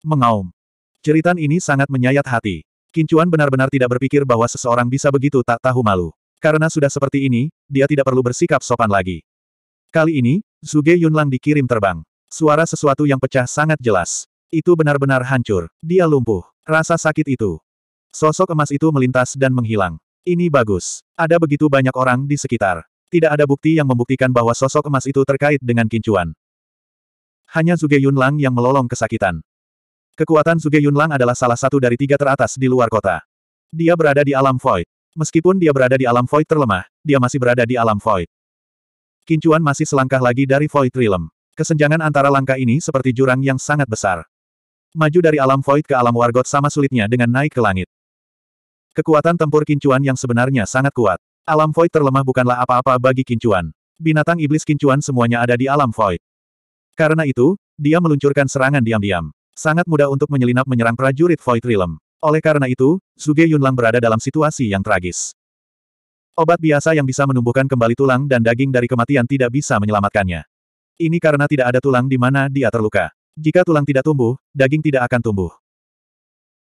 Mengaum. Ceritan ini sangat menyayat hati. Kincuan benar-benar tidak berpikir bahwa seseorang bisa begitu tak tahu malu. Karena sudah seperti ini, dia tidak perlu bersikap sopan lagi. Kali ini, Zuge Yunlang dikirim terbang. Suara sesuatu yang pecah sangat jelas. Itu benar-benar hancur. Dia lumpuh. Rasa sakit itu. Sosok emas itu melintas dan menghilang. Ini bagus. Ada begitu banyak orang di sekitar. Tidak ada bukti yang membuktikan bahwa sosok emas itu terkait dengan kincuan. Hanya Zuge Yunlang yang melolong kesakitan. Kekuatan Suge Yunlang adalah salah satu dari tiga teratas di luar kota. Dia berada di alam void. Meskipun dia berada di alam void terlemah, dia masih berada di alam void. Kincuan masih selangkah lagi dari void realm. Kesenjangan antara langkah ini seperti jurang yang sangat besar. Maju dari alam void ke alam wargot sama sulitnya dengan naik ke langit. Kekuatan tempur Kincuan yang sebenarnya sangat kuat. Alam void terlemah bukanlah apa-apa bagi Kincuan. Binatang iblis Kincuan semuanya ada di alam void. Karena itu, dia meluncurkan serangan diam-diam. Sangat mudah untuk menyelinap menyerang prajurit Void Realm. Oleh karena itu, Zuge Yunlang berada dalam situasi yang tragis. Obat biasa yang bisa menumbuhkan kembali tulang dan daging dari kematian tidak bisa menyelamatkannya. Ini karena tidak ada tulang di mana dia terluka. Jika tulang tidak tumbuh, daging tidak akan tumbuh.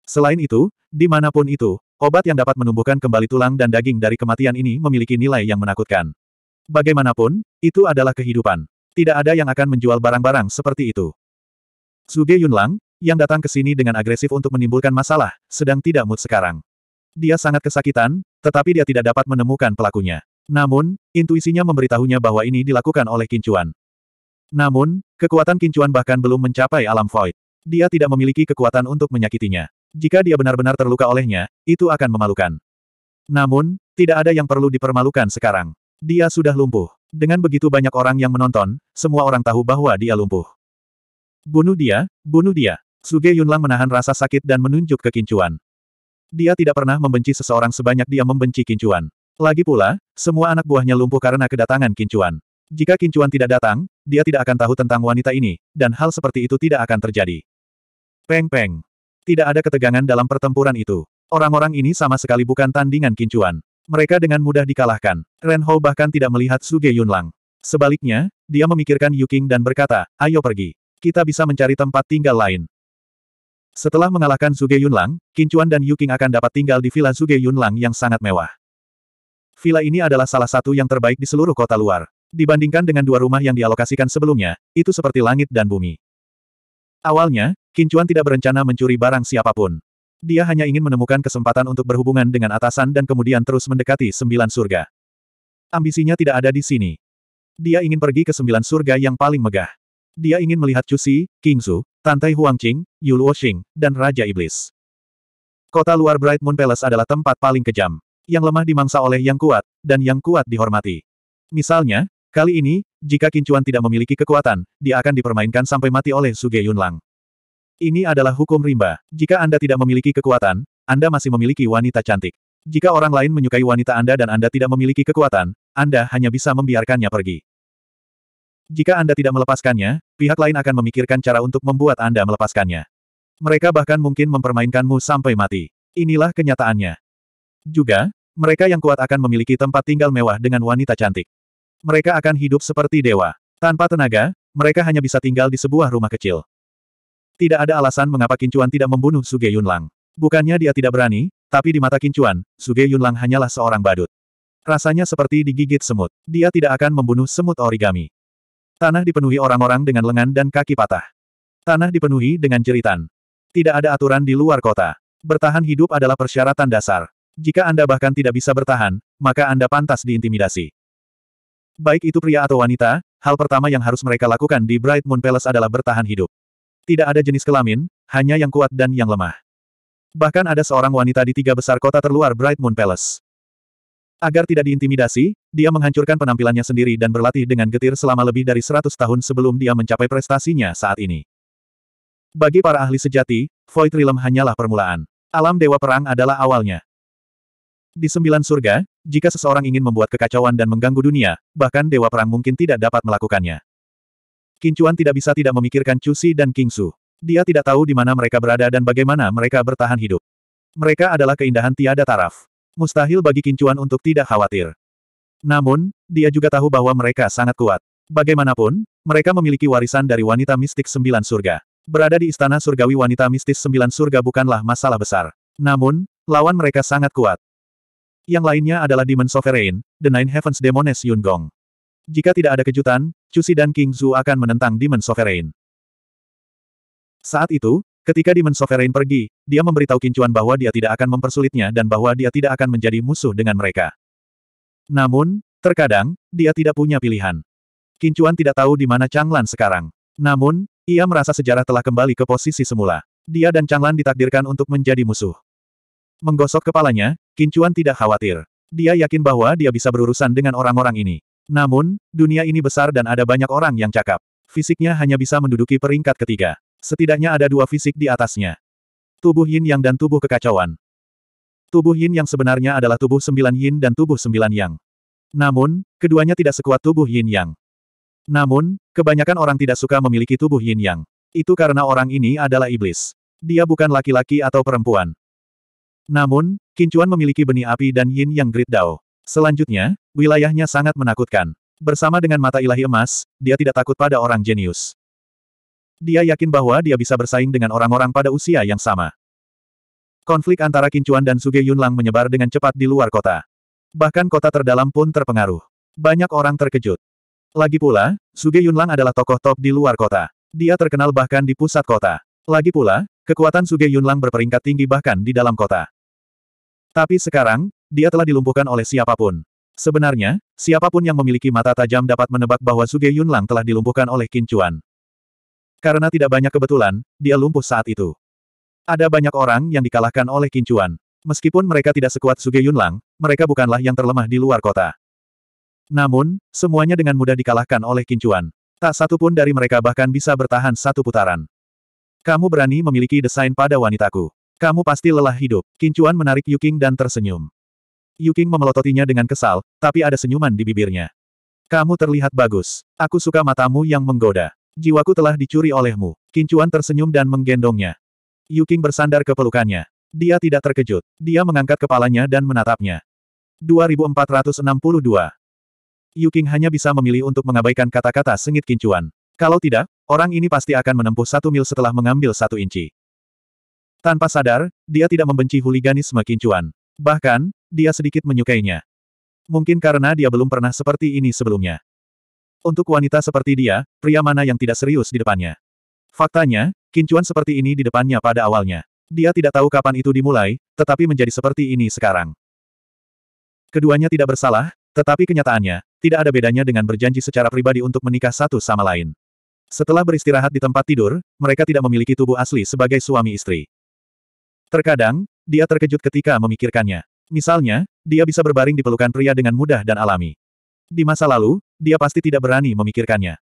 Selain itu, dimanapun itu, obat yang dapat menumbuhkan kembali tulang dan daging dari kematian ini memiliki nilai yang menakutkan. Bagaimanapun, itu adalah kehidupan. Tidak ada yang akan menjual barang-barang seperti itu. Suge Yunlang, yang datang ke sini dengan agresif untuk menimbulkan masalah, sedang tidak mood sekarang. Dia sangat kesakitan, tetapi dia tidak dapat menemukan pelakunya. Namun, intuisinya memberitahunya bahwa ini dilakukan oleh Kincuan. Namun, kekuatan Kincuan bahkan belum mencapai alam void. Dia tidak memiliki kekuatan untuk menyakitinya. Jika dia benar-benar terluka olehnya, itu akan memalukan. Namun, tidak ada yang perlu dipermalukan sekarang. Dia sudah lumpuh. Dengan begitu banyak orang yang menonton, semua orang tahu bahwa dia lumpuh. Bunuh dia, bunuh dia. Suge Yunlang menahan rasa sakit dan menunjuk ke Kincuan. Dia tidak pernah membenci seseorang sebanyak dia membenci Kincuan. Lagi pula, semua anak buahnya lumpuh karena kedatangan Kincuan. Jika Kincuan tidak datang, dia tidak akan tahu tentang wanita ini, dan hal seperti itu tidak akan terjadi. Peng-peng. Tidak ada ketegangan dalam pertempuran itu. Orang-orang ini sama sekali bukan tandingan Kincuan. Mereka dengan mudah dikalahkan. Ren Ho bahkan tidak melihat Suge Yunlang. Sebaliknya, dia memikirkan Yuking dan berkata, ayo pergi kita bisa mencari tempat tinggal lain. Setelah mengalahkan Zuge Yunlang, Kincuan dan Yuking akan dapat tinggal di Villa Zuge Yunlang yang sangat mewah. Villa ini adalah salah satu yang terbaik di seluruh kota luar. Dibandingkan dengan dua rumah yang dialokasikan sebelumnya, itu seperti langit dan bumi. Awalnya, Kincuan tidak berencana mencuri barang siapapun. Dia hanya ingin menemukan kesempatan untuk berhubungan dengan atasan dan kemudian terus mendekati sembilan surga. Ambisinya tidak ada di sini. Dia ingin pergi ke sembilan surga yang paling megah. Dia ingin melihat Cusi, Zhu, Tantai Huangqing, Yulu Oshing, dan Raja Iblis. Kota luar Bright Moon Palace adalah tempat paling kejam. Yang lemah dimangsa oleh yang kuat, dan yang kuat dihormati. Misalnya, kali ini, jika Kincuan tidak memiliki kekuatan, dia akan dipermainkan sampai mati oleh Suge Yunlang. Ini adalah hukum rimba. Jika Anda tidak memiliki kekuatan, Anda masih memiliki wanita cantik. Jika orang lain menyukai wanita Anda dan Anda tidak memiliki kekuatan, Anda hanya bisa membiarkannya pergi. Jika Anda tidak melepaskannya, pihak lain akan memikirkan cara untuk membuat Anda melepaskannya. Mereka bahkan mungkin mempermainkanmu sampai mati. Inilah kenyataannya. Juga, mereka yang kuat akan memiliki tempat tinggal mewah dengan wanita cantik. Mereka akan hidup seperti dewa. Tanpa tenaga, mereka hanya bisa tinggal di sebuah rumah kecil. Tidak ada alasan mengapa Kincuan tidak membunuh Suge Yunlang. Bukannya dia tidak berani, tapi di mata Kincuan, Suge Yunlang hanyalah seorang badut. Rasanya seperti digigit semut. Dia tidak akan membunuh semut origami. Tanah dipenuhi orang-orang dengan lengan dan kaki patah. Tanah dipenuhi dengan jeritan. Tidak ada aturan di luar kota. Bertahan hidup adalah persyaratan dasar. Jika Anda bahkan tidak bisa bertahan, maka Anda pantas diintimidasi. Baik itu pria atau wanita, hal pertama yang harus mereka lakukan di Bright Moon Palace adalah bertahan hidup. Tidak ada jenis kelamin, hanya yang kuat dan yang lemah. Bahkan ada seorang wanita di tiga besar kota terluar Bright Moon Palace. Agar tidak diintimidasi, dia menghancurkan penampilannya sendiri dan berlatih dengan getir selama lebih dari 100 tahun sebelum dia mencapai prestasinya saat ini. Bagi para ahli sejati, Void Realm hanyalah permulaan. Alam Dewa Perang adalah awalnya. Di sembilan surga, jika seseorang ingin membuat kekacauan dan mengganggu dunia, bahkan Dewa Perang mungkin tidak dapat melakukannya. Kincuan tidak bisa tidak memikirkan Cusi dan Kingsu. Dia tidak tahu di mana mereka berada dan bagaimana mereka bertahan hidup. Mereka adalah keindahan tiada taraf. Mustahil bagi Kincuan untuk tidak khawatir. Namun, dia juga tahu bahwa mereka sangat kuat. Bagaimanapun, mereka memiliki warisan dari wanita mistik sembilan surga. Berada di istana surgawi wanita mistis sembilan surga bukanlah masalah besar. Namun, lawan mereka sangat kuat. Yang lainnya adalah Demon Sovereign, The Nine Heavens Demones Yun Gong. Jika tidak ada kejutan, Cusi dan King Zhu akan menentang Demon Sovereign. Saat itu, Ketika Demon Sovereign pergi, dia memberitahu Kincuan bahwa dia tidak akan mempersulitnya dan bahwa dia tidak akan menjadi musuh dengan mereka. Namun, terkadang, dia tidak punya pilihan. Kincuan tidak tahu di mana Changlan sekarang. Namun, ia merasa sejarah telah kembali ke posisi semula. Dia dan Changlan ditakdirkan untuk menjadi musuh. Menggosok kepalanya, Kincuan tidak khawatir. Dia yakin bahwa dia bisa berurusan dengan orang-orang ini. Namun, dunia ini besar dan ada banyak orang yang cakap. Fisiknya hanya bisa menduduki peringkat ketiga. Setidaknya ada dua fisik di atasnya. Tubuh yin yang dan tubuh kekacauan. Tubuh yin yang sebenarnya adalah tubuh sembilan yin dan tubuh sembilan yang. Namun, keduanya tidak sekuat tubuh yin yang. Namun, kebanyakan orang tidak suka memiliki tubuh yin yang. Itu karena orang ini adalah iblis. Dia bukan laki-laki atau perempuan. Namun, Kincuan memiliki benih api dan yin yang Great dao. Selanjutnya, wilayahnya sangat menakutkan. Bersama dengan mata ilahi emas, dia tidak takut pada orang jenius. Dia yakin bahwa dia bisa bersaing dengan orang-orang pada usia yang sama. Konflik antara Kincuan dan Suge Yunlang menyebar dengan cepat di luar kota. Bahkan kota terdalam pun terpengaruh. Banyak orang terkejut. Lagi pula, Suge Yunlang adalah tokoh top di luar kota. Dia terkenal bahkan di pusat kota. Lagi pula, kekuatan Suge Yunlang berperingkat tinggi bahkan di dalam kota. Tapi sekarang, dia telah dilumpuhkan oleh siapapun. Sebenarnya, siapapun yang memiliki mata tajam dapat menebak bahwa Suge Yunlang telah dilumpuhkan oleh Kincuan. Karena tidak banyak kebetulan, dia lumpuh saat itu. Ada banyak orang yang dikalahkan oleh kincuan. Meskipun mereka tidak sekuat Suge Yunlang, mereka bukanlah yang terlemah di luar kota. Namun, semuanya dengan mudah dikalahkan oleh kincuan. Tak satu pun dari mereka bahkan bisa bertahan satu putaran. Kamu berani memiliki desain pada wanitaku. Kamu pasti lelah hidup. Kincuan menarik Yuking dan tersenyum. Yuking memelototinya dengan kesal, tapi ada senyuman di bibirnya. Kamu terlihat bagus. Aku suka matamu yang menggoda. Jiwaku telah dicuri olehmu. Kincuan tersenyum dan menggendongnya. Yuking bersandar ke pelukannya. Dia tidak terkejut. Dia mengangkat kepalanya dan menatapnya. 2462. Yuking hanya bisa memilih untuk mengabaikan kata-kata sengit Kincuan. Kalau tidak, orang ini pasti akan menempuh satu mil setelah mengambil satu inci. Tanpa sadar, dia tidak membenci huliganisme Kincuan. Bahkan, dia sedikit menyukainya. Mungkin karena dia belum pernah seperti ini sebelumnya. Untuk wanita seperti dia, pria mana yang tidak serius di depannya? Faktanya, kincuan seperti ini di depannya pada awalnya. Dia tidak tahu kapan itu dimulai, tetapi menjadi seperti ini sekarang. Keduanya tidak bersalah, tetapi kenyataannya, tidak ada bedanya dengan berjanji secara pribadi untuk menikah satu sama lain. Setelah beristirahat di tempat tidur, mereka tidak memiliki tubuh asli sebagai suami istri. Terkadang, dia terkejut ketika memikirkannya. Misalnya, dia bisa berbaring di pelukan pria dengan mudah dan alami. Di masa lalu, dia pasti tidak berani memikirkannya.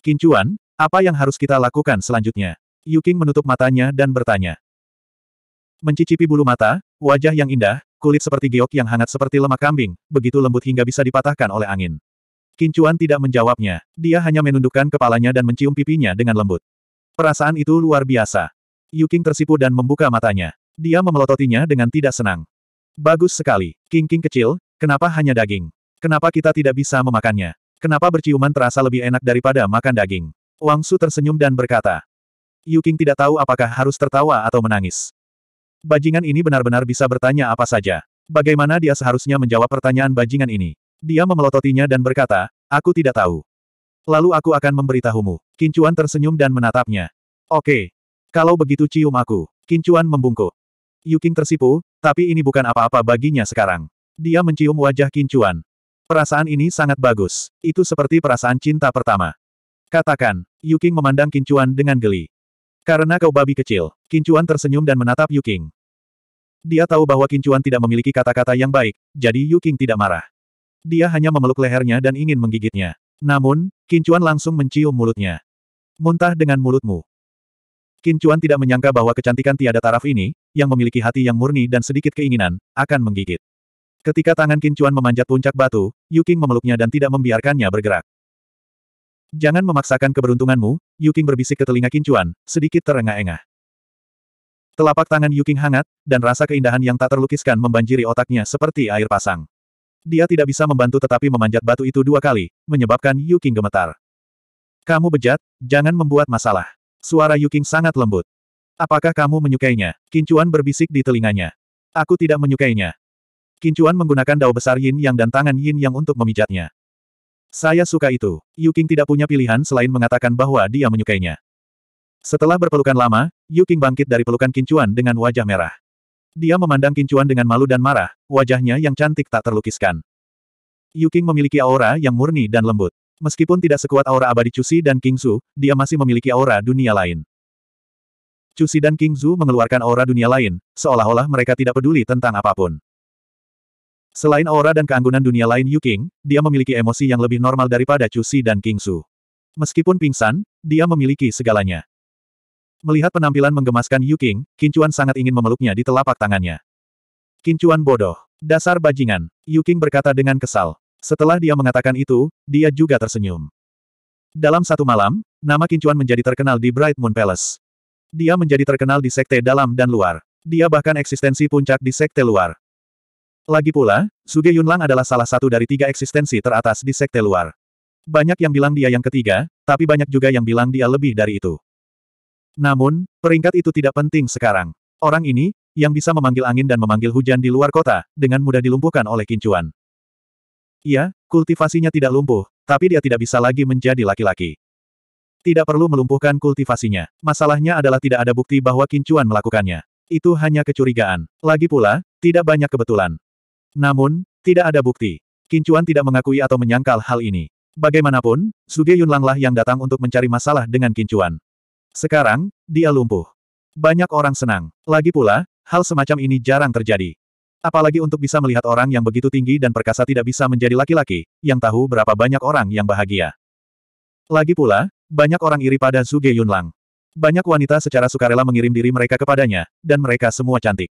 Kincuan, apa yang harus kita lakukan selanjutnya? Yuking menutup matanya dan bertanya. Mencicipi bulu mata, wajah yang indah, kulit seperti giok yang hangat seperti lemak kambing, begitu lembut hingga bisa dipatahkan oleh angin. Kincuan tidak menjawabnya, dia hanya menundukkan kepalanya dan mencium pipinya dengan lembut. Perasaan itu luar biasa. Yuking tersipu dan membuka matanya. Dia memelototinya dengan tidak senang. Bagus sekali, King King kecil, kenapa hanya daging? Kenapa kita tidak bisa memakannya? Kenapa berciuman terasa lebih enak daripada makan daging? Wang Su tersenyum dan berkata. Yu Qing tidak tahu apakah harus tertawa atau menangis. Bajingan ini benar-benar bisa bertanya apa saja. Bagaimana dia seharusnya menjawab pertanyaan bajingan ini? Dia memelototinya dan berkata, aku tidak tahu. Lalu aku akan memberitahumu. Kincuan tersenyum dan menatapnya. Oke. Kalau begitu cium aku. Kincuan membungkuk. Yuking tersipu, tapi ini bukan apa-apa baginya sekarang. Dia mencium wajah Kincuan. Perasaan ini sangat bagus. Itu seperti perasaan cinta pertama. Katakan, Yuking memandang Kincuan dengan geli. Karena kau babi kecil, Kincuan tersenyum dan menatap Yuking. Dia tahu bahwa Kincuan tidak memiliki kata-kata yang baik, jadi Yuking tidak marah. Dia hanya memeluk lehernya dan ingin menggigitnya. Namun, Kincuan langsung mencium mulutnya. Muntah dengan mulutmu. Kincuan tidak menyangka bahwa kecantikan tiada taraf ini, yang memiliki hati yang murni dan sedikit keinginan, akan menggigit. Ketika tangan Kincuan memanjat puncak batu, Yuking memeluknya dan tidak membiarkannya bergerak. Jangan memaksakan keberuntunganmu, Yuking berbisik ke telinga Kincuan, sedikit terengah-engah. Telapak tangan Yuking hangat, dan rasa keindahan yang tak terlukiskan membanjiri otaknya seperti air pasang. Dia tidak bisa membantu tetapi memanjat batu itu dua kali, menyebabkan Yuking gemetar. Kamu bejat, jangan membuat masalah. Suara Yuking sangat lembut. Apakah kamu menyukainya? Kincuan berbisik di telinganya. Aku tidak menyukainya. Kincuan menggunakan dao besar Yin Yang dan tangan Yin Yang untuk memijatnya. Saya suka itu. Yu tidak punya pilihan selain mengatakan bahwa dia menyukainya. Setelah berpelukan lama, Yu bangkit dari pelukan Kincuan dengan wajah merah. Dia memandang Kincuan dengan malu dan marah, wajahnya yang cantik tak terlukiskan. Yu memiliki aura yang murni dan lembut. Meskipun tidak sekuat aura abadi Cusi dan King Kingzu, dia masih memiliki aura dunia lain. Cusi dan King Kingzu mengeluarkan aura dunia lain, seolah-olah mereka tidak peduli tentang apapun. Selain aura dan keanggunan dunia lain Yu Qing, dia memiliki emosi yang lebih normal daripada Chu Si dan King Su. Meskipun pingsan, dia memiliki segalanya. Melihat penampilan menggemaskan Yu Qing, Qin Chuan sangat ingin memeluknya di telapak tangannya. Qin Chuan bodoh. Dasar bajingan. Yu Qing berkata dengan kesal. Setelah dia mengatakan itu, dia juga tersenyum. Dalam satu malam, nama Qin Chuan menjadi terkenal di Bright Moon Palace. Dia menjadi terkenal di sekte dalam dan luar. Dia bahkan eksistensi puncak di sekte luar. Lagi pula, Suge Yunlang adalah salah satu dari tiga eksistensi teratas di sekte luar. Banyak yang bilang dia yang ketiga, tapi banyak juga yang bilang dia lebih dari itu. Namun, peringkat itu tidak penting sekarang. Orang ini, yang bisa memanggil angin dan memanggil hujan di luar kota, dengan mudah dilumpuhkan oleh kincuan. Iya, kultivasinya tidak lumpuh, tapi dia tidak bisa lagi menjadi laki-laki. Tidak perlu melumpuhkan kultivasinya. Masalahnya adalah tidak ada bukti bahwa kincuan melakukannya. Itu hanya kecurigaan. Lagi pula, tidak banyak kebetulan. Namun, tidak ada bukti. Kincuan tidak mengakui atau menyangkal hal ini. Bagaimanapun, Suge Yunlanglah yang datang untuk mencari masalah dengan Kincuan. Sekarang, dia lumpuh. Banyak orang senang. Lagi pula, hal semacam ini jarang terjadi. Apalagi untuk bisa melihat orang yang begitu tinggi dan perkasa tidak bisa menjadi laki-laki, yang tahu berapa banyak orang yang bahagia. Lagi pula, banyak orang iri pada Suge Yunlang. Banyak wanita secara sukarela mengirim diri mereka kepadanya, dan mereka semua cantik.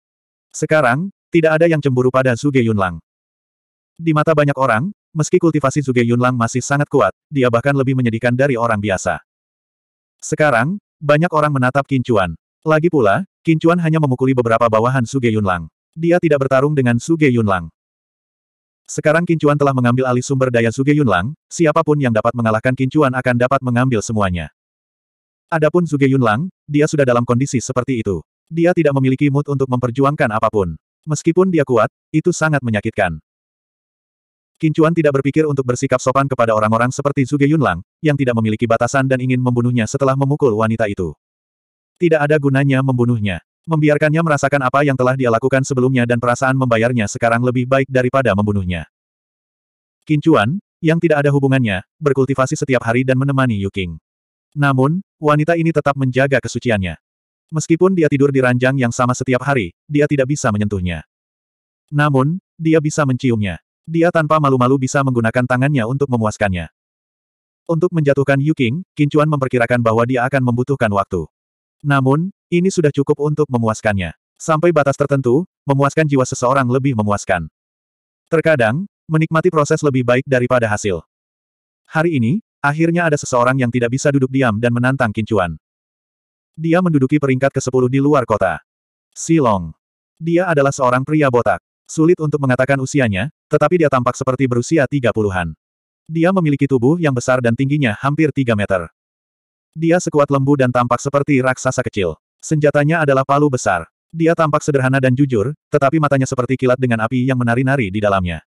Sekarang, tidak ada yang cemburu pada Zuge Yunlang. Di mata banyak orang, meski kultivasi Zuge Yunlang masih sangat kuat, dia bahkan lebih menyedihkan dari orang biasa. Sekarang, banyak orang menatap Kincuan. Lagi pula, Kincuan hanya memukuli beberapa bawahan Suge Yunlang. Dia tidak bertarung dengan Suge Yunlang. Sekarang Kincuan telah mengambil alih sumber daya Suge Yunlang, siapapun yang dapat mengalahkan Kincuan akan dapat mengambil semuanya. Adapun Suge Yunlang, dia sudah dalam kondisi seperti itu. Dia tidak memiliki mood untuk memperjuangkan apapun. Meskipun dia kuat, itu sangat menyakitkan. Kincuan tidak berpikir untuk bersikap sopan kepada orang-orang seperti Zuge Yunlang, yang tidak memiliki batasan dan ingin membunuhnya setelah memukul wanita itu. Tidak ada gunanya membunuhnya. Membiarkannya merasakan apa yang telah dia lakukan sebelumnya dan perasaan membayarnya sekarang lebih baik daripada membunuhnya. Kincuan, yang tidak ada hubungannya, berkultivasi setiap hari dan menemani Yuking. Namun, wanita ini tetap menjaga kesuciannya. Meskipun dia tidur di ranjang yang sama setiap hari, dia tidak bisa menyentuhnya. Namun, dia bisa menciumnya. Dia tanpa malu-malu bisa menggunakan tangannya untuk memuaskannya. Untuk menjatuhkan Yu Kincuan memperkirakan bahwa dia akan membutuhkan waktu. Namun, ini sudah cukup untuk memuaskannya. Sampai batas tertentu, memuaskan jiwa seseorang lebih memuaskan. Terkadang, menikmati proses lebih baik daripada hasil. Hari ini, akhirnya ada seseorang yang tidak bisa duduk diam dan menantang Kincuan. Dia menduduki peringkat ke-10 di luar kota. Silong. Dia adalah seorang pria botak. Sulit untuk mengatakan usianya, tetapi dia tampak seperti berusia 30-an. Dia memiliki tubuh yang besar dan tingginya hampir 3 meter. Dia sekuat lembu dan tampak seperti raksasa kecil. Senjatanya adalah palu besar. Dia tampak sederhana dan jujur, tetapi matanya seperti kilat dengan api yang menari-nari di dalamnya.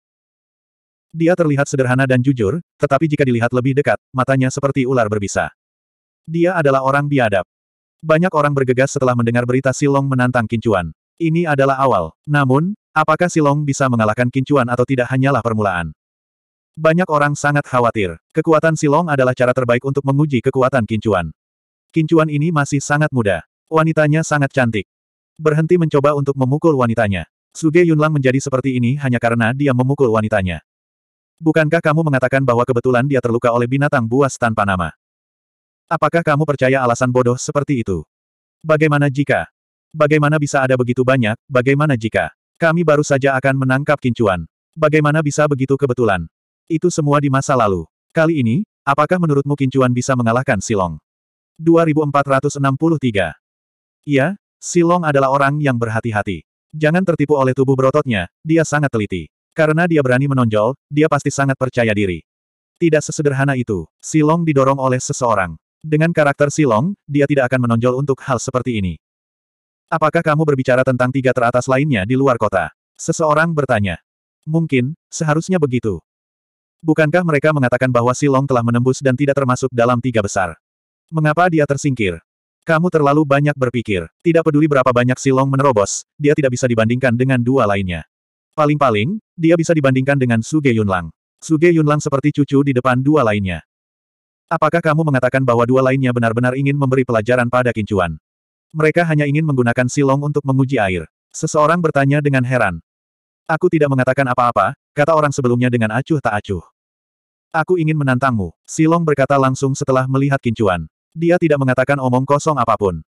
Dia terlihat sederhana dan jujur, tetapi jika dilihat lebih dekat, matanya seperti ular berbisa. Dia adalah orang biadab. Banyak orang bergegas setelah mendengar berita Silong menantang Kincuan. Ini adalah awal. Namun, apakah Silong bisa mengalahkan Kincuan atau tidak hanyalah permulaan. Banyak orang sangat khawatir. Kekuatan Silong adalah cara terbaik untuk menguji kekuatan Kincuan. Kincuan ini masih sangat muda. Wanitanya sangat cantik. Berhenti mencoba untuk memukul wanitanya. Suge Yunlang menjadi seperti ini hanya karena dia memukul wanitanya. Bukankah kamu mengatakan bahwa kebetulan dia terluka oleh binatang buas tanpa nama? Apakah kamu percaya alasan bodoh seperti itu? Bagaimana jika? Bagaimana bisa ada begitu banyak, bagaimana jika? Kami baru saja akan menangkap kincuan. Bagaimana bisa begitu kebetulan? Itu semua di masa lalu. Kali ini, apakah menurutmu kincuan bisa mengalahkan Silong? 2463 Iya, Silong adalah orang yang berhati-hati. Jangan tertipu oleh tubuh berototnya, dia sangat teliti. Karena dia berani menonjol, dia pasti sangat percaya diri. Tidak sesederhana itu, Silong didorong oleh seseorang. Dengan karakter Silong, dia tidak akan menonjol untuk hal seperti ini. Apakah kamu berbicara tentang tiga teratas lainnya di luar kota? Seseorang bertanya. Mungkin, seharusnya begitu. Bukankah mereka mengatakan bahwa Silong telah menembus dan tidak termasuk dalam tiga besar? Mengapa dia tersingkir? Kamu terlalu banyak berpikir. Tidak peduli berapa banyak Silong menerobos, dia tidak bisa dibandingkan dengan dua lainnya. Paling-paling, dia bisa dibandingkan dengan Suge Yunlang. Suge Yunlang seperti cucu di depan dua lainnya. Apakah kamu mengatakan bahwa dua lainnya benar-benar ingin memberi pelajaran pada Kincuan? Mereka hanya ingin menggunakan silong untuk menguji air. Seseorang bertanya dengan heran. Aku tidak mengatakan apa-apa, kata orang sebelumnya dengan acuh tak acuh. Aku ingin menantangmu, Silong berkata langsung setelah melihat Kincuan. Dia tidak mengatakan omong kosong apapun.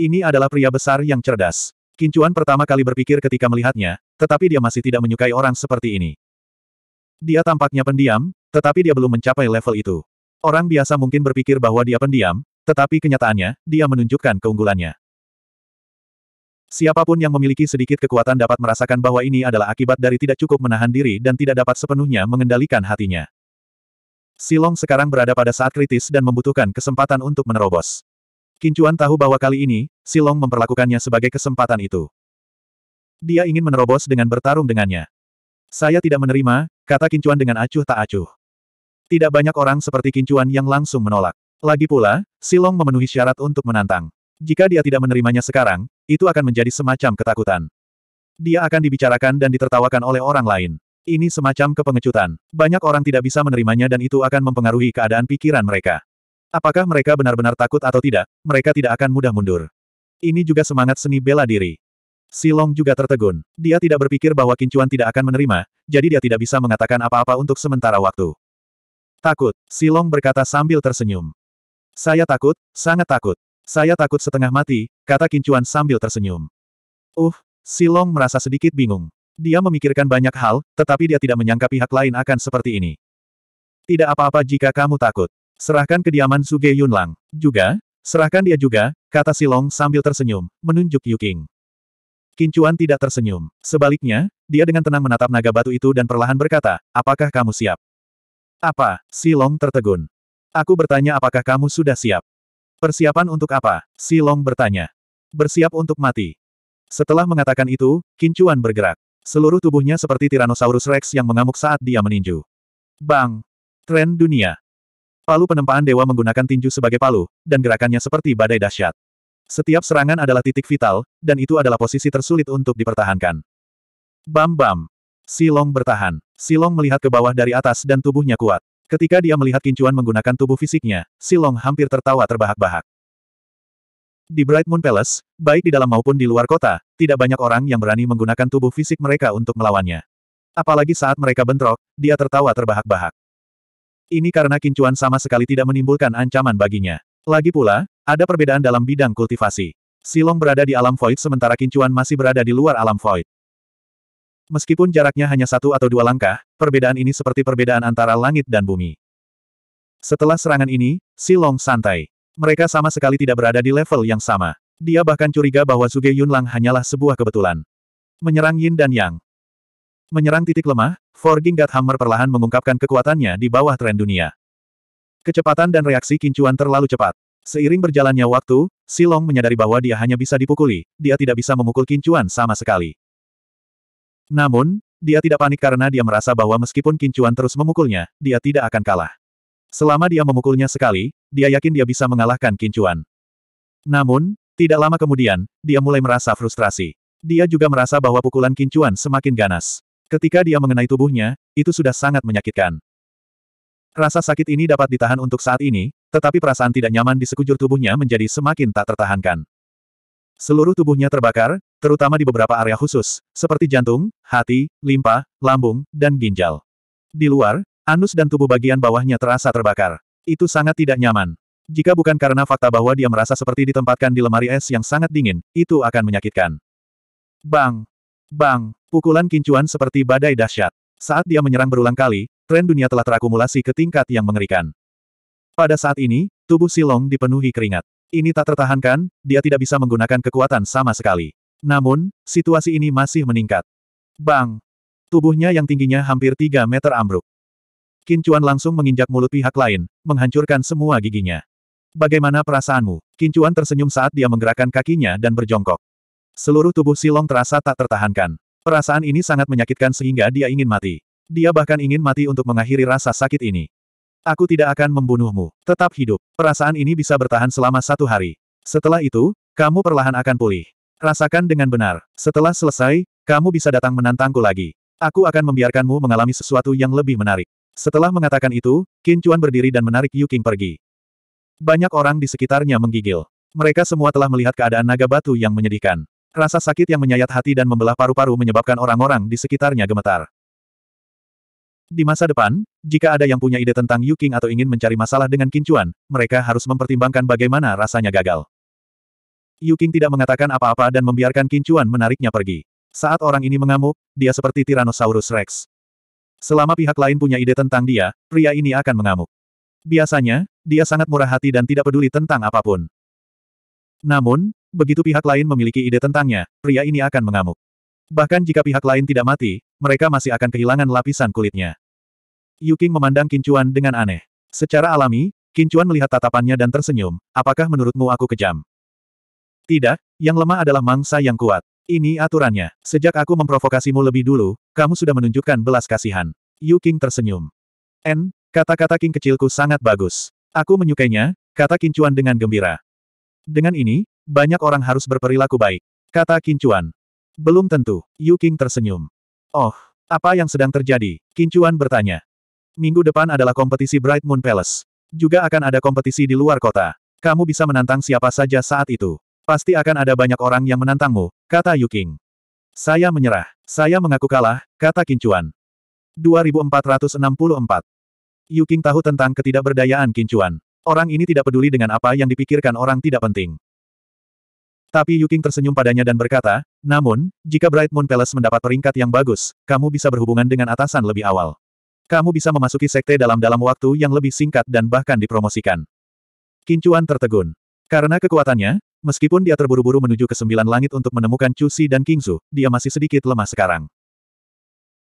Ini adalah pria besar yang cerdas. Kincuan pertama kali berpikir ketika melihatnya, tetapi dia masih tidak menyukai orang seperti ini. Dia tampaknya pendiam, tetapi dia belum mencapai level itu. Orang biasa mungkin berpikir bahwa dia pendiam, tetapi kenyataannya, dia menunjukkan keunggulannya. Siapapun yang memiliki sedikit kekuatan dapat merasakan bahwa ini adalah akibat dari tidak cukup menahan diri dan tidak dapat sepenuhnya mengendalikan hatinya. Silong sekarang berada pada saat kritis dan membutuhkan kesempatan untuk menerobos. Kincuan tahu bahwa kali ini, Silong memperlakukannya sebagai kesempatan itu. Dia ingin menerobos dengan bertarung dengannya. Saya tidak menerima, kata Kincuan dengan acuh tak acuh. Tidak banyak orang seperti Kincuan yang langsung menolak. Lagi pula, Silong memenuhi syarat untuk menantang. Jika dia tidak menerimanya sekarang, itu akan menjadi semacam ketakutan. Dia akan dibicarakan dan ditertawakan oleh orang lain. Ini semacam kepengecutan. Banyak orang tidak bisa menerimanya dan itu akan mempengaruhi keadaan pikiran mereka. Apakah mereka benar-benar takut atau tidak, mereka tidak akan mudah mundur. Ini juga semangat seni bela diri. Silong juga tertegun. Dia tidak berpikir bahwa Kincuan tidak akan menerima, jadi dia tidak bisa mengatakan apa-apa untuk sementara waktu. Takut, Silong berkata sambil tersenyum. Saya takut, sangat takut. Saya takut setengah mati, kata Kincuan sambil tersenyum. Uh, Silong merasa sedikit bingung. Dia memikirkan banyak hal, tetapi dia tidak menyangka pihak lain akan seperti ini. Tidak apa-apa jika kamu takut. Serahkan kediaman Suge Yunlang. Juga, serahkan dia juga, kata Silong sambil tersenyum, menunjuk Yuking. Kincuan tidak tersenyum. Sebaliknya, dia dengan tenang menatap naga batu itu dan perlahan berkata, apakah kamu siap? Apa? Silong tertegun. Aku bertanya apakah kamu sudah siap? Persiapan untuk apa? Silong bertanya. Bersiap untuk mati. Setelah mengatakan itu, Kincuan bergerak. Seluruh tubuhnya seperti Tyrannosaurus Rex yang mengamuk saat dia meninju. Bang! Tren dunia. Palu penempaan dewa menggunakan tinju sebagai palu, dan gerakannya seperti badai dahsyat. Setiap serangan adalah titik vital, dan itu adalah posisi tersulit untuk dipertahankan. Bam bam. Silong bertahan. Silong melihat ke bawah dari atas dan tubuhnya kuat. Ketika dia melihat kincuan menggunakan tubuh fisiknya, Silong hampir tertawa terbahak-bahak. Di Bright Moon Palace, baik di dalam maupun di luar kota, tidak banyak orang yang berani menggunakan tubuh fisik mereka untuk melawannya. Apalagi saat mereka bentrok, dia tertawa terbahak-bahak. Ini karena kincuan sama sekali tidak menimbulkan ancaman baginya. Lagi pula, ada perbedaan dalam bidang kultivasi. Silong berada di alam void sementara kincuan masih berada di luar alam void. Meskipun jaraknya hanya satu atau dua langkah, perbedaan ini seperti perbedaan antara langit dan bumi. Setelah serangan ini, Silong santai. Mereka sama sekali tidak berada di level yang sama. Dia bahkan curiga bahwa Zuge Yunlang hanyalah sebuah kebetulan. Menyerang Yin dan Yang. Menyerang titik lemah, Forging God Hammer perlahan mengungkapkan kekuatannya di bawah tren dunia. Kecepatan dan reaksi kincuan terlalu cepat. Seiring berjalannya waktu, Silong menyadari bahwa dia hanya bisa dipukuli, dia tidak bisa memukul kincuan sama sekali. Namun, dia tidak panik karena dia merasa bahwa meskipun Kincuan terus memukulnya, dia tidak akan kalah. Selama dia memukulnya sekali, dia yakin dia bisa mengalahkan Kincuan. Namun, tidak lama kemudian, dia mulai merasa frustrasi. Dia juga merasa bahwa pukulan Kincuan semakin ganas. Ketika dia mengenai tubuhnya, itu sudah sangat menyakitkan. Rasa sakit ini dapat ditahan untuk saat ini, tetapi perasaan tidak nyaman di sekujur tubuhnya menjadi semakin tak tertahankan. Seluruh tubuhnya terbakar, terutama di beberapa area khusus, seperti jantung, hati, limpa, lambung, dan ginjal. Di luar, anus dan tubuh bagian bawahnya terasa terbakar. Itu sangat tidak nyaman. Jika bukan karena fakta bahwa dia merasa seperti ditempatkan di lemari es yang sangat dingin, itu akan menyakitkan. Bang! Bang! Pukulan kincuan seperti badai dahsyat. Saat dia menyerang berulang kali, tren dunia telah terakumulasi ke tingkat yang mengerikan. Pada saat ini, tubuh Silong dipenuhi keringat. Ini tak tertahankan, dia tidak bisa menggunakan kekuatan sama sekali. Namun, situasi ini masih meningkat. Bang! Tubuhnya yang tingginya hampir 3 meter ambruk. Kincuan langsung menginjak mulut pihak lain, menghancurkan semua giginya. Bagaimana perasaanmu? Kincuan tersenyum saat dia menggerakkan kakinya dan berjongkok. Seluruh tubuh Silong terasa tak tertahankan. Perasaan ini sangat menyakitkan sehingga dia ingin mati. Dia bahkan ingin mati untuk mengakhiri rasa sakit ini. Aku tidak akan membunuhmu. Tetap hidup. Perasaan ini bisa bertahan selama satu hari. Setelah itu, kamu perlahan akan pulih. Rasakan dengan benar. Setelah selesai, kamu bisa datang menantangku lagi. Aku akan membiarkanmu mengalami sesuatu yang lebih menarik. Setelah mengatakan itu, Qin Chuan berdiri dan menarik Yu Qing pergi. Banyak orang di sekitarnya menggigil. Mereka semua telah melihat keadaan naga batu yang menyedihkan. Rasa sakit yang menyayat hati dan membelah paru-paru menyebabkan orang-orang di sekitarnya gemetar. Di masa depan, jika ada yang punya ide tentang Yu King atau ingin mencari masalah dengan Kincuan, mereka harus mempertimbangkan bagaimana rasanya gagal. Yu King tidak mengatakan apa-apa dan membiarkan Kincuan menariknya pergi. Saat orang ini mengamuk, dia seperti Tyrannosaurus Rex. Selama pihak lain punya ide tentang dia, pria ini akan mengamuk. Biasanya, dia sangat murah hati dan tidak peduli tentang apapun. Namun, begitu pihak lain memiliki ide tentangnya, pria ini akan mengamuk. Bahkan jika pihak lain tidak mati, mereka masih akan kehilangan lapisan kulitnya. Yuking memandang Kincuan dengan aneh. Secara alami, Kincuan melihat tatapannya dan tersenyum, apakah menurutmu aku kejam? Tidak, yang lemah adalah mangsa yang kuat. Ini aturannya. Sejak aku memprovokasimu lebih dulu, kamu sudah menunjukkan belas kasihan. Yuking tersenyum. N, kata-kata King kecilku sangat bagus. Aku menyukainya, kata Kincuan dengan gembira. Dengan ini, banyak orang harus berperilaku baik. Kata Kincuan. Belum tentu, Yuking tersenyum. Oh, apa yang sedang terjadi? Kincuan bertanya. Minggu depan adalah kompetisi Bright Moon Palace. Juga akan ada kompetisi di luar kota. Kamu bisa menantang siapa saja saat itu. Pasti akan ada banyak orang yang menantangmu, kata Yuking. Saya menyerah. Saya mengaku kalah, kata Kincuan. 2464. Yuking tahu tentang ketidakberdayaan Kincuan. Orang ini tidak peduli dengan apa yang dipikirkan orang tidak penting. Tapi Yuking tersenyum padanya dan berkata, namun, jika Bright Moon Palace mendapat peringkat yang bagus, kamu bisa berhubungan dengan atasan lebih awal. Kamu bisa memasuki sekte dalam dalam waktu yang lebih singkat dan bahkan dipromosikan. Kincuan tertegun. Karena kekuatannya, meskipun dia terburu-buru menuju ke sembilan langit untuk menemukan Chu Si dan Kingzu, dia masih sedikit lemah sekarang.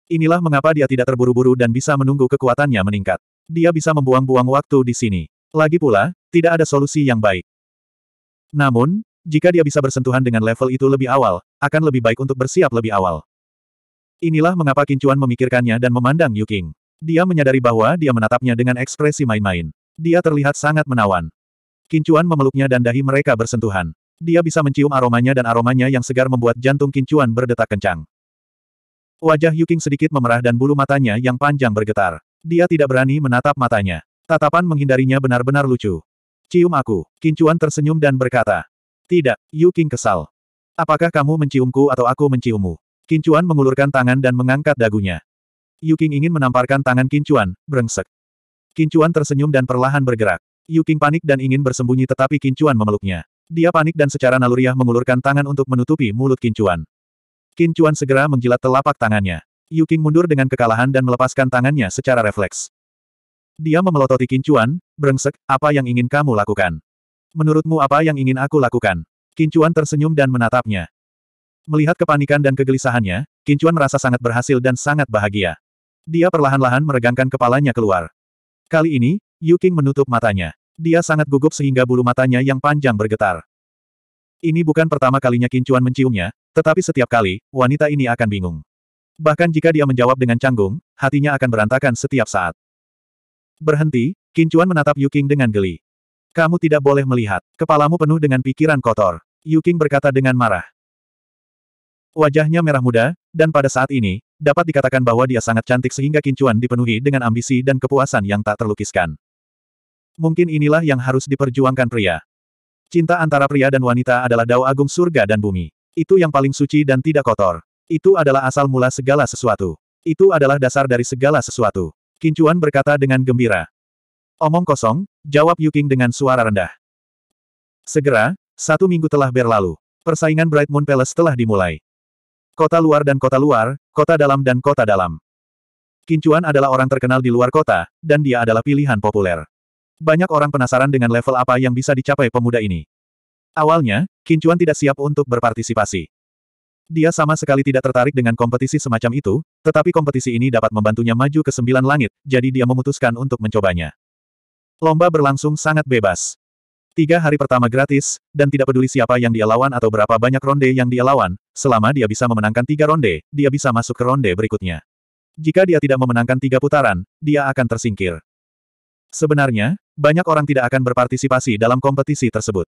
Inilah mengapa dia tidak terburu-buru dan bisa menunggu kekuatannya meningkat. Dia bisa membuang-buang waktu di sini. Lagi pula, tidak ada solusi yang baik. Namun, jika dia bisa bersentuhan dengan level itu lebih awal, akan lebih baik untuk bersiap lebih awal. Inilah mengapa Kincuan memikirkannya dan memandang Yu King. Dia menyadari bahwa dia menatapnya dengan ekspresi main-main. Dia terlihat sangat menawan. Kincuan memeluknya dan dahi mereka bersentuhan. Dia bisa mencium aromanya dan aromanya yang segar membuat jantung Kincuan berdetak kencang. Wajah Yuking sedikit memerah dan bulu matanya yang panjang bergetar. Dia tidak berani menatap matanya. Tatapan menghindarinya benar-benar lucu. Cium aku. Kincuan tersenyum dan berkata. Tidak, Yuking kesal. Apakah kamu menciumku atau aku menciummu? Kincuan mengulurkan tangan dan mengangkat dagunya. Yuking ingin menamparkan tangan Kincuan, brengsek. Kincuan tersenyum dan perlahan bergerak. Yuking panik dan ingin bersembunyi tetapi Kincuan memeluknya. Dia panik dan secara naluriah mengulurkan tangan untuk menutupi mulut Kincuan. Kincuan segera menjilat telapak tangannya. Yuking mundur dengan kekalahan dan melepaskan tangannya secara refleks. Dia memelototi Kincuan, brengsek, apa yang ingin kamu lakukan? Menurutmu apa yang ingin aku lakukan? Kincuan tersenyum dan menatapnya. Melihat kepanikan dan kegelisahannya, Kincuan merasa sangat berhasil dan sangat bahagia. Dia perlahan-lahan meregangkan kepalanya keluar. Kali ini, Yu Qing menutup matanya. Dia sangat gugup sehingga bulu matanya yang panjang bergetar. Ini bukan pertama kalinya Kincuan menciumnya, tetapi setiap kali, wanita ini akan bingung. Bahkan jika dia menjawab dengan canggung, hatinya akan berantakan setiap saat. Berhenti, Kincuan menatap Yu Qing dengan geli. Kamu tidak boleh melihat, kepalamu penuh dengan pikiran kotor. Yu Qing berkata dengan marah. Wajahnya merah muda, dan pada saat ini, Dapat dikatakan bahwa dia sangat cantik sehingga Kincuan dipenuhi dengan ambisi dan kepuasan yang tak terlukiskan. Mungkin inilah yang harus diperjuangkan pria. Cinta antara pria dan wanita adalah dao agung surga dan bumi. Itu yang paling suci dan tidak kotor. Itu adalah asal mula segala sesuatu. Itu adalah dasar dari segala sesuatu. Kincuan berkata dengan gembira. Omong kosong, jawab Yuking dengan suara rendah. Segera, satu minggu telah berlalu. Persaingan Bright Moon Palace telah dimulai. Kota luar dan kota luar, kota dalam dan kota dalam. Kincuan adalah orang terkenal di luar kota, dan dia adalah pilihan populer. Banyak orang penasaran dengan level apa yang bisa dicapai pemuda ini. Awalnya, Kincuan tidak siap untuk berpartisipasi. Dia sama sekali tidak tertarik dengan kompetisi semacam itu, tetapi kompetisi ini dapat membantunya maju ke sembilan langit, jadi dia memutuskan untuk mencobanya. Lomba berlangsung sangat bebas. Tiga hari pertama gratis, dan tidak peduli siapa yang dia lawan atau berapa banyak ronde yang dia lawan, selama dia bisa memenangkan tiga ronde, dia bisa masuk ke ronde berikutnya. Jika dia tidak memenangkan tiga putaran, dia akan tersingkir. Sebenarnya, banyak orang tidak akan berpartisipasi dalam kompetisi tersebut.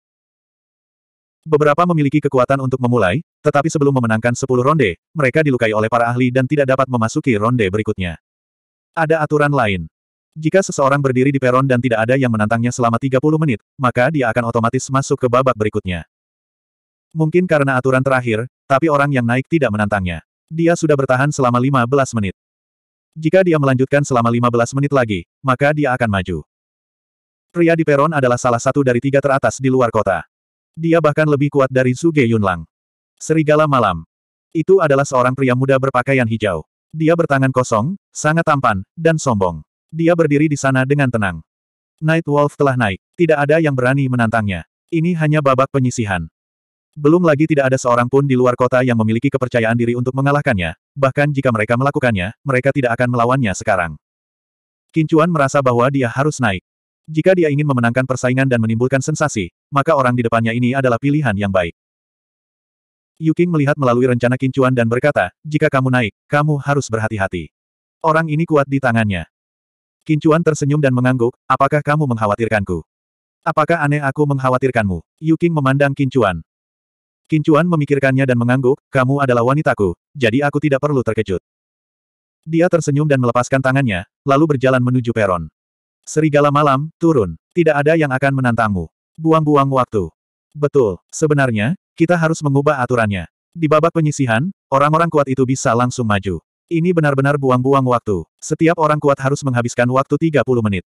Beberapa memiliki kekuatan untuk memulai, tetapi sebelum memenangkan sepuluh ronde, mereka dilukai oleh para ahli dan tidak dapat memasuki ronde berikutnya. Ada aturan lain. Jika seseorang berdiri di peron dan tidak ada yang menantangnya selama 30 menit, maka dia akan otomatis masuk ke babak berikutnya. Mungkin karena aturan terakhir, tapi orang yang naik tidak menantangnya. Dia sudah bertahan selama 15 menit. Jika dia melanjutkan selama 15 menit lagi, maka dia akan maju. Pria di peron adalah salah satu dari tiga teratas di luar kota. Dia bahkan lebih kuat dari Zuge Yunlang. Serigala Malam. Itu adalah seorang pria muda berpakaian hijau. Dia bertangan kosong, sangat tampan, dan sombong. Dia berdiri di sana dengan tenang. Night Wolf telah naik. Tidak ada yang berani menantangnya. Ini hanya babak penyisihan. Belum lagi tidak ada seorang pun di luar kota yang memiliki kepercayaan diri untuk mengalahkannya, bahkan jika mereka melakukannya, mereka tidak akan melawannya sekarang. Kincuan merasa bahwa dia harus naik. Jika dia ingin memenangkan persaingan dan menimbulkan sensasi, maka orang di depannya ini adalah pilihan yang baik. Yuking melihat melalui rencana Kincuan dan berkata, jika kamu naik, kamu harus berhati-hati. Orang ini kuat di tangannya. Kincuan tersenyum dan mengangguk, apakah kamu mengkhawatirkanku? Apakah aneh aku mengkhawatirkanmu? Yuking memandang Kincuan. Kincuan memikirkannya dan mengangguk, kamu adalah wanitaku, jadi aku tidak perlu terkejut. Dia tersenyum dan melepaskan tangannya, lalu berjalan menuju peron. Serigala malam, turun. Tidak ada yang akan menantangmu. Buang-buang waktu. Betul, sebenarnya, kita harus mengubah aturannya. Di babak penyisihan, orang-orang kuat itu bisa langsung maju. Ini benar-benar buang-buang waktu. Setiap orang kuat harus menghabiskan waktu 30 menit.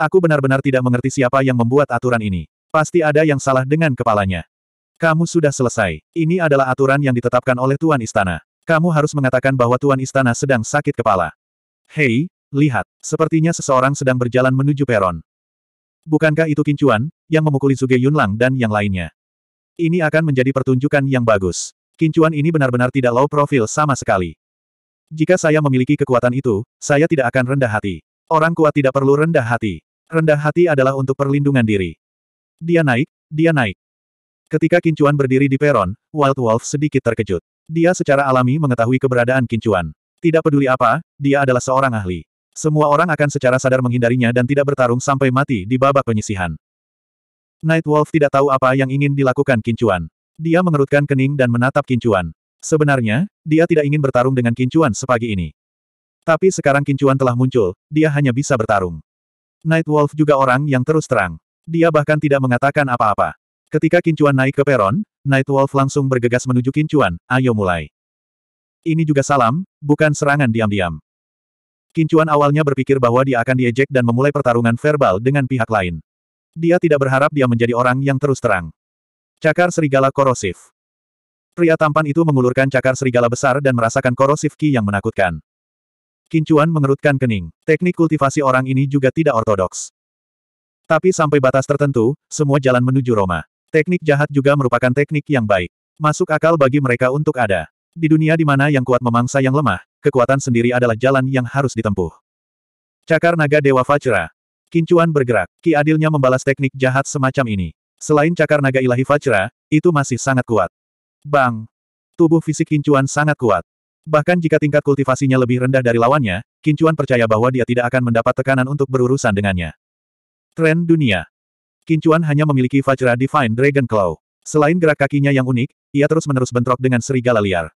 Aku benar-benar tidak mengerti siapa yang membuat aturan ini. Pasti ada yang salah dengan kepalanya. Kamu sudah selesai. Ini adalah aturan yang ditetapkan oleh Tuan Istana. Kamu harus mengatakan bahwa Tuan Istana sedang sakit kepala. Hei, lihat. Sepertinya seseorang sedang berjalan menuju peron. Bukankah itu Kincuan, yang memukuli Zuge Yunlang dan yang lainnya? Ini akan menjadi pertunjukan yang bagus. Kincuan ini benar-benar tidak low profile sama sekali. Jika saya memiliki kekuatan itu, saya tidak akan rendah hati. Orang kuat tidak perlu rendah hati. Rendah hati adalah untuk perlindungan diri. Dia naik, dia naik. Ketika Kincuan berdiri di peron, Wild Wolf sedikit terkejut. Dia secara alami mengetahui keberadaan Kincuan. Tidak peduli apa, dia adalah seorang ahli. Semua orang akan secara sadar menghindarinya dan tidak bertarung sampai mati di babak penyisihan. Night Wolf tidak tahu apa yang ingin dilakukan Kincuan. Dia mengerutkan kening dan menatap Kincuan. Sebenarnya, dia tidak ingin bertarung dengan Kincuan sepagi ini. Tapi sekarang Kincuan telah muncul, dia hanya bisa bertarung. Night Wolf juga orang yang terus terang. Dia bahkan tidak mengatakan apa-apa. Ketika Kincuan naik ke peron, Night Wolf langsung bergegas menuju Kincuan, ayo mulai. Ini juga salam, bukan serangan diam-diam. Kincuan awalnya berpikir bahwa dia akan diejek dan memulai pertarungan verbal dengan pihak lain. Dia tidak berharap dia menjadi orang yang terus terang. Cakar serigala korosif. Pria tampan itu mengulurkan cakar serigala besar dan merasakan korosif ki yang menakutkan. Kincuan mengerutkan kening. Teknik kultivasi orang ini juga tidak ortodoks. Tapi sampai batas tertentu, semua jalan menuju Roma. Teknik jahat juga merupakan teknik yang baik. Masuk akal bagi mereka untuk ada. Di dunia di mana yang kuat memangsa yang lemah, kekuatan sendiri adalah jalan yang harus ditempuh. Cakar naga Dewa Fajra. Kincuan bergerak. Ki adilnya membalas teknik jahat semacam ini. Selain cakar naga ilahi Fajra, itu masih sangat kuat. Bang! Tubuh fisik Kincuan sangat kuat. Bahkan jika tingkat kultivasinya lebih rendah dari lawannya, Kincuan percaya bahwa dia tidak akan mendapat tekanan untuk berurusan dengannya. Tren dunia. Kincuan hanya memiliki Vajra Divine Dragon Claw. Selain gerak kakinya yang unik, ia terus-menerus bentrok dengan serigala liar.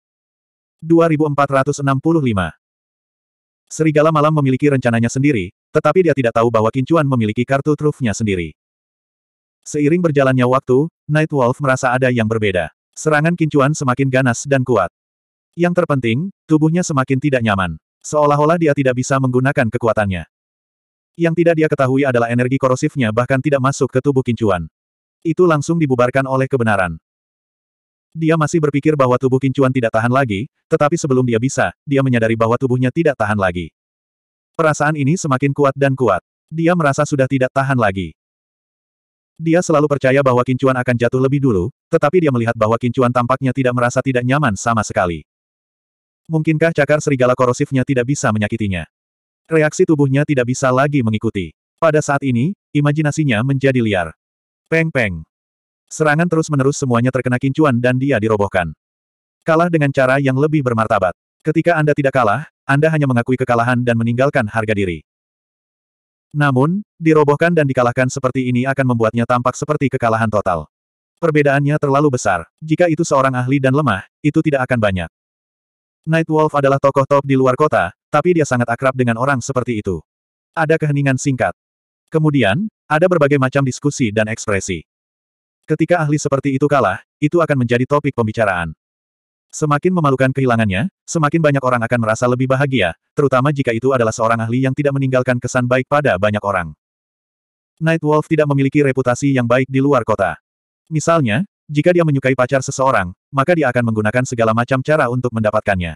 2465 Serigala malam memiliki rencananya sendiri, tetapi dia tidak tahu bahwa Kincuan memiliki kartu trufnya sendiri. Seiring berjalannya waktu, Night Wolf merasa ada yang berbeda. Serangan kincuan semakin ganas dan kuat. Yang terpenting, tubuhnya semakin tidak nyaman. Seolah-olah dia tidak bisa menggunakan kekuatannya. Yang tidak dia ketahui adalah energi korosifnya bahkan tidak masuk ke tubuh kincuan. Itu langsung dibubarkan oleh kebenaran. Dia masih berpikir bahwa tubuh kincuan tidak tahan lagi, tetapi sebelum dia bisa, dia menyadari bahwa tubuhnya tidak tahan lagi. Perasaan ini semakin kuat dan kuat. Dia merasa sudah tidak tahan lagi. Dia selalu percaya bahwa Kincuan akan jatuh lebih dulu, tetapi dia melihat bahwa Kincuan tampaknya tidak merasa tidak nyaman sama sekali. Mungkinkah cakar serigala korosifnya tidak bisa menyakitinya? Reaksi tubuhnya tidak bisa lagi mengikuti. Pada saat ini, imajinasinya menjadi liar. Peng-peng. Serangan terus-menerus semuanya terkena kincuan dan dia dirobohkan. Kalah dengan cara yang lebih bermartabat. Ketika Anda tidak kalah, Anda hanya mengakui kekalahan dan meninggalkan harga diri. Namun, dirobohkan dan dikalahkan seperti ini akan membuatnya tampak seperti kekalahan total. Perbedaannya terlalu besar. Jika itu seorang ahli dan lemah, itu tidak akan banyak. Wolf adalah tokoh top di luar kota, tapi dia sangat akrab dengan orang seperti itu. Ada keheningan singkat. Kemudian, ada berbagai macam diskusi dan ekspresi. Ketika ahli seperti itu kalah, itu akan menjadi topik pembicaraan. Semakin memalukan kehilangannya, semakin banyak orang akan merasa lebih bahagia, terutama jika itu adalah seorang ahli yang tidak meninggalkan kesan baik pada banyak orang. Night Wolf tidak memiliki reputasi yang baik di luar kota. Misalnya, jika dia menyukai pacar seseorang, maka dia akan menggunakan segala macam cara untuk mendapatkannya.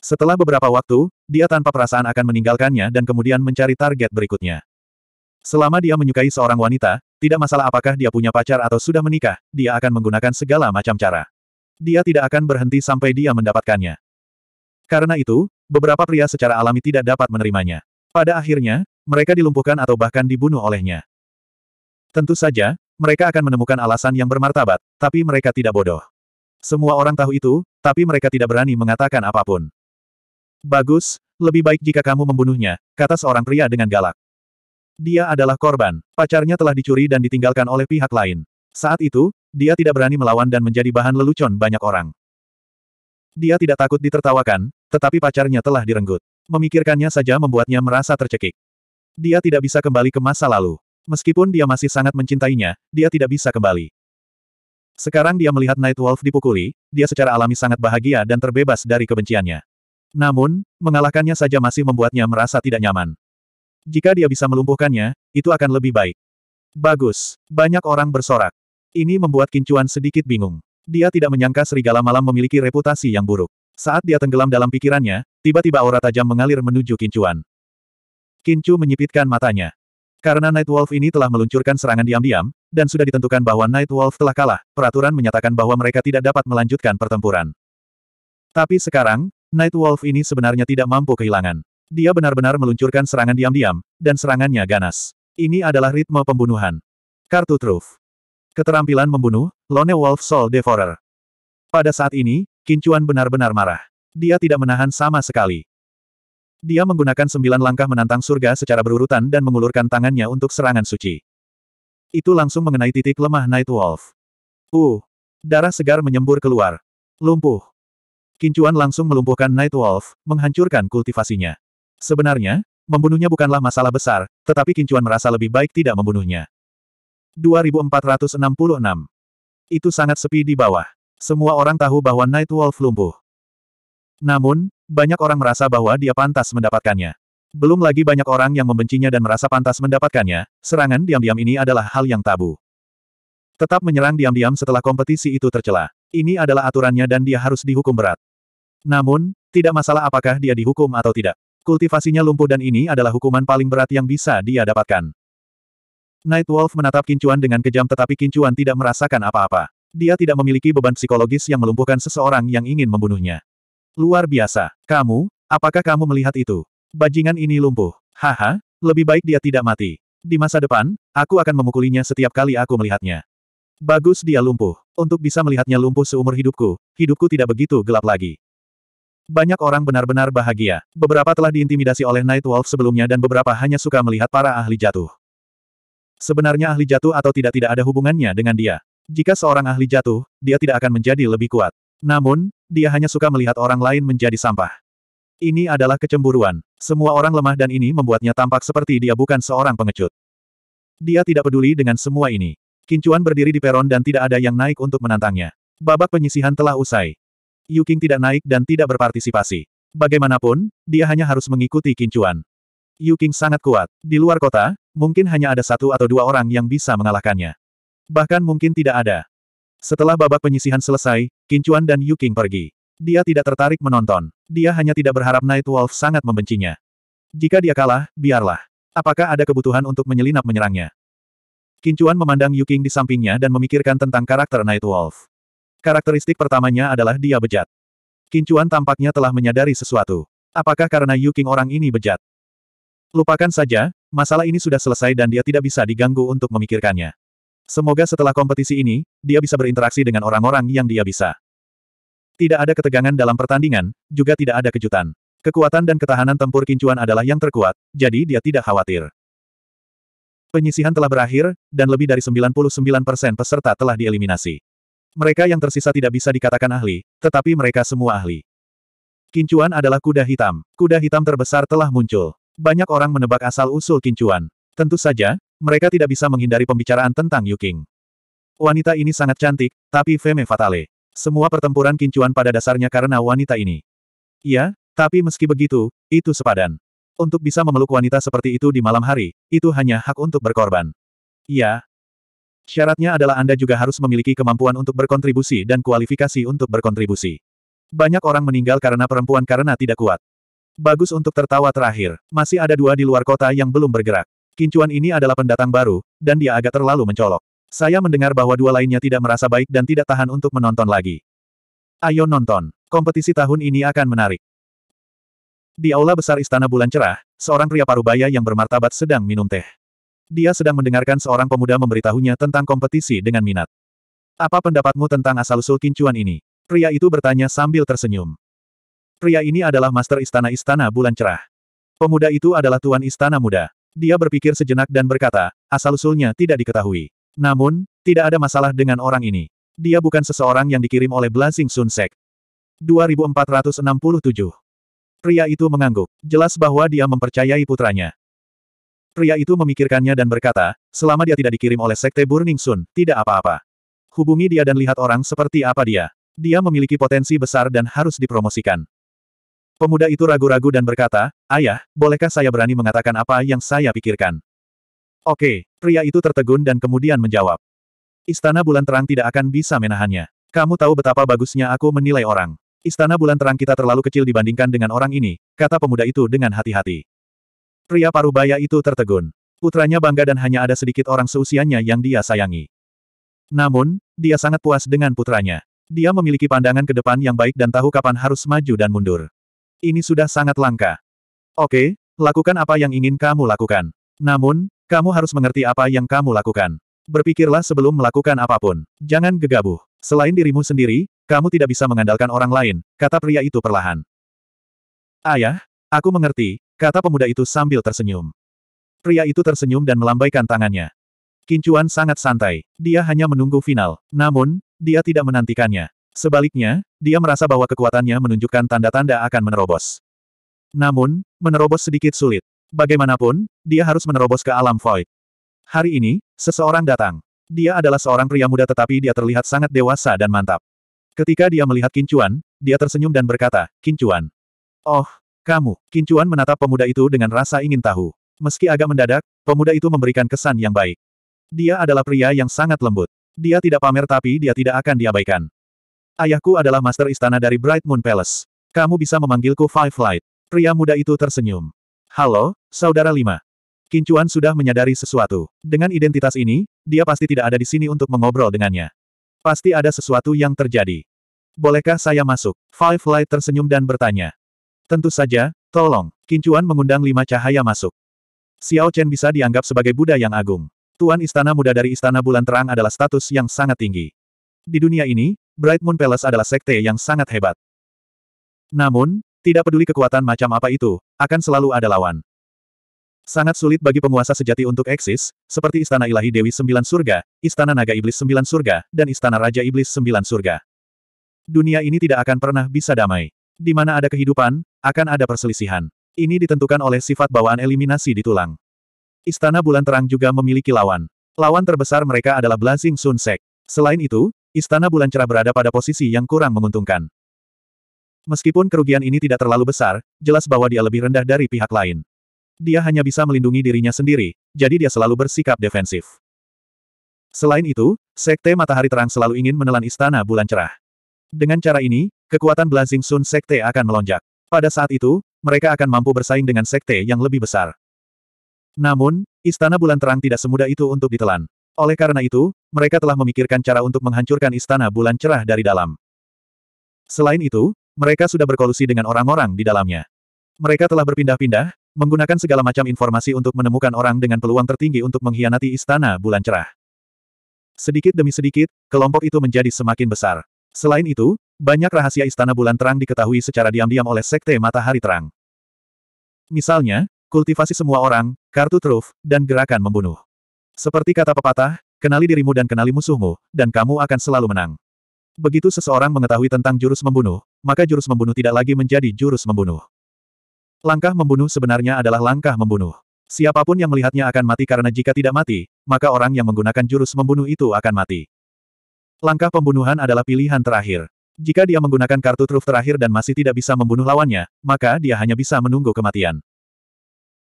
Setelah beberapa waktu, dia tanpa perasaan akan meninggalkannya dan kemudian mencari target berikutnya. Selama dia menyukai seorang wanita, tidak masalah apakah dia punya pacar atau sudah menikah, dia akan menggunakan segala macam cara dia tidak akan berhenti sampai dia mendapatkannya. Karena itu, beberapa pria secara alami tidak dapat menerimanya. Pada akhirnya, mereka dilumpuhkan atau bahkan dibunuh olehnya. Tentu saja, mereka akan menemukan alasan yang bermartabat, tapi mereka tidak bodoh. Semua orang tahu itu, tapi mereka tidak berani mengatakan apapun. Bagus, lebih baik jika kamu membunuhnya, kata seorang pria dengan galak. Dia adalah korban, pacarnya telah dicuri dan ditinggalkan oleh pihak lain. Saat itu, dia tidak berani melawan dan menjadi bahan lelucon banyak orang. Dia tidak takut ditertawakan, tetapi pacarnya telah direnggut. Memikirkannya saja membuatnya merasa tercekik. Dia tidak bisa kembali ke masa lalu. Meskipun dia masih sangat mencintainya, dia tidak bisa kembali. Sekarang dia melihat Night Wolf dipukuli, dia secara alami sangat bahagia dan terbebas dari kebenciannya. Namun, mengalahkannya saja masih membuatnya merasa tidak nyaman. Jika dia bisa melumpuhkannya, itu akan lebih baik. Bagus, banyak orang bersorak. Ini membuat Kincuan sedikit bingung. Dia tidak menyangka serigala malam memiliki reputasi yang buruk. Saat dia tenggelam dalam pikirannya, tiba-tiba aura tajam mengalir menuju Kincuan. Kincu menyipitkan matanya. Karena Night Wolf ini telah meluncurkan serangan diam-diam, dan sudah ditentukan bahwa Night Wolf telah kalah, peraturan menyatakan bahwa mereka tidak dapat melanjutkan pertempuran. Tapi sekarang, Night Wolf ini sebenarnya tidak mampu kehilangan. Dia benar-benar meluncurkan serangan diam-diam, dan serangannya ganas. Ini adalah ritme pembunuhan. Kartu truf. Keterampilan membunuh, Lone Wolf Soul Devourer. Pada saat ini, Kincuan benar-benar marah. Dia tidak menahan sama sekali. Dia menggunakan sembilan langkah menantang surga secara berurutan dan mengulurkan tangannya untuk serangan suci. Itu langsung mengenai titik lemah Night Wolf. Uh! Darah segar menyembur keluar. Lumpuh. Kincuan langsung melumpuhkan Night Wolf, menghancurkan kultivasinya. Sebenarnya, membunuhnya bukanlah masalah besar, tetapi Kincuan merasa lebih baik tidak membunuhnya. 2466. Itu sangat sepi di bawah. Semua orang tahu bahwa Night Wolf lumpuh. Namun, banyak orang merasa bahwa dia pantas mendapatkannya. Belum lagi banyak orang yang membencinya dan merasa pantas mendapatkannya, serangan diam-diam ini adalah hal yang tabu. Tetap menyerang diam-diam setelah kompetisi itu tercela. Ini adalah aturannya dan dia harus dihukum berat. Namun, tidak masalah apakah dia dihukum atau tidak. Kultivasinya lumpuh dan ini adalah hukuman paling berat yang bisa dia dapatkan. Night Wolf menatap Kincuan dengan kejam tetapi Kincuan tidak merasakan apa-apa. Dia tidak memiliki beban psikologis yang melumpuhkan seseorang yang ingin membunuhnya. Luar biasa. Kamu, apakah kamu melihat itu? Bajingan ini lumpuh. Haha, lebih baik dia tidak mati. Di masa depan, aku akan memukulinya setiap kali aku melihatnya. Bagus dia lumpuh. Untuk bisa melihatnya lumpuh seumur hidupku, hidupku tidak begitu gelap lagi. Banyak orang benar-benar bahagia. Beberapa telah diintimidasi oleh Night Wolf sebelumnya dan beberapa hanya suka melihat para ahli jatuh. Sebenarnya ahli jatuh atau tidak tidak ada hubungannya dengan dia. Jika seorang ahli jatuh, dia tidak akan menjadi lebih kuat. Namun, dia hanya suka melihat orang lain menjadi sampah. Ini adalah kecemburuan. Semua orang lemah dan ini membuatnya tampak seperti dia bukan seorang pengecut. Dia tidak peduli dengan semua ini. Kincuan berdiri di peron dan tidak ada yang naik untuk menantangnya. Babak penyisihan telah usai. Yuking tidak naik dan tidak berpartisipasi. Bagaimanapun, dia hanya harus mengikuti Kincuan. Yuking sangat kuat. Di luar kota, Mungkin hanya ada satu atau dua orang yang bisa mengalahkannya. Bahkan mungkin tidak ada. Setelah babak penyisihan selesai, Kincuan dan Yuking pergi. Dia tidak tertarik menonton. Dia hanya tidak berharap Night Wolf sangat membencinya. Jika dia kalah, biarlah. Apakah ada kebutuhan untuk menyelinap menyerangnya? Kincuan memandang Yuking di sampingnya dan memikirkan tentang karakter Night Wolf. Karakteristik pertamanya adalah dia bejat. Kincuan tampaknya telah menyadari sesuatu. Apakah karena Yuking orang ini bejat? Lupakan saja, masalah ini sudah selesai dan dia tidak bisa diganggu untuk memikirkannya. Semoga setelah kompetisi ini, dia bisa berinteraksi dengan orang-orang yang dia bisa. Tidak ada ketegangan dalam pertandingan, juga tidak ada kejutan. Kekuatan dan ketahanan tempur kincuan adalah yang terkuat, jadi dia tidak khawatir. Penyisihan telah berakhir, dan lebih dari 99% peserta telah dieliminasi. Mereka yang tersisa tidak bisa dikatakan ahli, tetapi mereka semua ahli. Kincuan adalah kuda hitam. Kuda hitam terbesar telah muncul. Banyak orang menebak asal-usul Kincuan. Tentu saja, mereka tidak bisa menghindari pembicaraan tentang Yuking. Wanita ini sangat cantik, tapi femme fatale. Semua pertempuran Kincuan pada dasarnya karena wanita ini. Ya, tapi meski begitu, itu sepadan. Untuk bisa memeluk wanita seperti itu di malam hari, itu hanya hak untuk berkorban. Ya. Syaratnya adalah Anda juga harus memiliki kemampuan untuk berkontribusi dan kualifikasi untuk berkontribusi. Banyak orang meninggal karena perempuan karena tidak kuat. Bagus untuk tertawa terakhir, masih ada dua di luar kota yang belum bergerak. Kincuan ini adalah pendatang baru, dan dia agak terlalu mencolok. Saya mendengar bahwa dua lainnya tidak merasa baik dan tidak tahan untuk menonton lagi. Ayo nonton, kompetisi tahun ini akan menarik. Di aula besar Istana Bulan Cerah, seorang pria parubaya yang bermartabat sedang minum teh. Dia sedang mendengarkan seorang pemuda memberitahunya tentang kompetisi dengan minat. Apa pendapatmu tentang asal-usul kincuan ini? Pria itu bertanya sambil tersenyum. Pria ini adalah Master Istana Istana Bulan Cerah. Pemuda itu adalah Tuan Istana Muda. Dia berpikir sejenak dan berkata, asal-usulnya tidak diketahui. Namun, tidak ada masalah dengan orang ini. Dia bukan seseorang yang dikirim oleh Blazing Sunsek. 2467 Pria itu mengangguk. Jelas bahwa dia mempercayai putranya. Pria itu memikirkannya dan berkata, selama dia tidak dikirim oleh Sekte Burning Sun, tidak apa-apa. Hubungi dia dan lihat orang seperti apa dia. Dia memiliki potensi besar dan harus dipromosikan. Pemuda itu ragu-ragu dan berkata, Ayah, bolehkah saya berani mengatakan apa yang saya pikirkan? Oke, pria itu tertegun dan kemudian menjawab. Istana Bulan Terang tidak akan bisa menahannya. Kamu tahu betapa bagusnya aku menilai orang. Istana Bulan Terang kita terlalu kecil dibandingkan dengan orang ini, kata pemuda itu dengan hati-hati. Pria parubaya itu tertegun. Putranya bangga dan hanya ada sedikit orang seusianya yang dia sayangi. Namun, dia sangat puas dengan putranya. Dia memiliki pandangan ke depan yang baik dan tahu kapan harus maju dan mundur. Ini sudah sangat langka. Oke, lakukan apa yang ingin kamu lakukan. Namun, kamu harus mengerti apa yang kamu lakukan. Berpikirlah sebelum melakukan apapun. Jangan gegabah. Selain dirimu sendiri, kamu tidak bisa mengandalkan orang lain, kata pria itu perlahan. Ayah, aku mengerti, kata pemuda itu sambil tersenyum. Pria itu tersenyum dan melambaikan tangannya. Kincuan sangat santai. Dia hanya menunggu final. Namun, dia tidak menantikannya. Sebaliknya, dia merasa bahwa kekuatannya menunjukkan tanda-tanda akan menerobos. Namun, menerobos sedikit sulit. Bagaimanapun, dia harus menerobos ke alam void. Hari ini, seseorang datang. Dia adalah seorang pria muda tetapi dia terlihat sangat dewasa dan mantap. Ketika dia melihat Kincuan, dia tersenyum dan berkata, Kincuan. Oh, kamu, Kincuan menatap pemuda itu dengan rasa ingin tahu. Meski agak mendadak, pemuda itu memberikan kesan yang baik. Dia adalah pria yang sangat lembut. Dia tidak pamer tapi dia tidak akan diabaikan. Ayahku adalah Master Istana dari Bright Moon Palace. Kamu bisa memanggilku Five Light. Pria muda itu tersenyum. Halo, Saudara Lima. Kincuan sudah menyadari sesuatu. Dengan identitas ini, dia pasti tidak ada di sini untuk mengobrol dengannya. Pasti ada sesuatu yang terjadi. Bolehkah saya masuk? Five Light tersenyum dan bertanya. Tentu saja, tolong. Kincuan mengundang lima cahaya masuk. Xiao Chen bisa dianggap sebagai Buddha yang agung. Tuan Istana Muda dari Istana Bulan Terang adalah status yang sangat tinggi. Di dunia ini, Bright Moon Palace adalah sekte yang sangat hebat. Namun, tidak peduli kekuatan macam apa itu, akan selalu ada lawan. Sangat sulit bagi penguasa sejati untuk eksis, seperti Istana Ilahi Dewi Sembilan Surga, Istana Naga Iblis Sembilan Surga, dan Istana Raja Iblis Sembilan Surga. Dunia ini tidak akan pernah bisa damai. Di mana ada kehidupan, akan ada perselisihan. Ini ditentukan oleh sifat bawaan eliminasi di tulang. Istana Bulan Terang juga memiliki lawan. Lawan terbesar mereka adalah Blazing Sun Sek. Selain itu, Istana Bulan Cerah berada pada posisi yang kurang menguntungkan. Meskipun kerugian ini tidak terlalu besar, jelas bahwa dia lebih rendah dari pihak lain. Dia hanya bisa melindungi dirinya sendiri, jadi dia selalu bersikap defensif. Selain itu, Sekte Matahari Terang selalu ingin menelan Istana Bulan Cerah. Dengan cara ini, kekuatan Blazing Sun Sekte akan melonjak. Pada saat itu, mereka akan mampu bersaing dengan Sekte yang lebih besar. Namun, Istana Bulan Terang tidak semudah itu untuk ditelan. Oleh karena itu, mereka telah memikirkan cara untuk menghancurkan istana bulan cerah dari dalam. Selain itu, mereka sudah berkolusi dengan orang-orang di dalamnya. Mereka telah berpindah-pindah, menggunakan segala macam informasi untuk menemukan orang dengan peluang tertinggi untuk mengkhianati istana bulan cerah. Sedikit demi sedikit, kelompok itu menjadi semakin besar. Selain itu, banyak rahasia istana bulan terang diketahui secara diam-diam oleh Sekte Matahari Terang. Misalnya, kultivasi semua orang, kartu truf, dan gerakan membunuh. Seperti kata pepatah, kenali dirimu dan kenali musuhmu, dan kamu akan selalu menang. Begitu seseorang mengetahui tentang jurus membunuh, maka jurus membunuh tidak lagi menjadi jurus membunuh. Langkah membunuh sebenarnya adalah langkah membunuh. Siapapun yang melihatnya akan mati karena jika tidak mati, maka orang yang menggunakan jurus membunuh itu akan mati. Langkah pembunuhan adalah pilihan terakhir. Jika dia menggunakan kartu truf terakhir dan masih tidak bisa membunuh lawannya, maka dia hanya bisa menunggu kematian.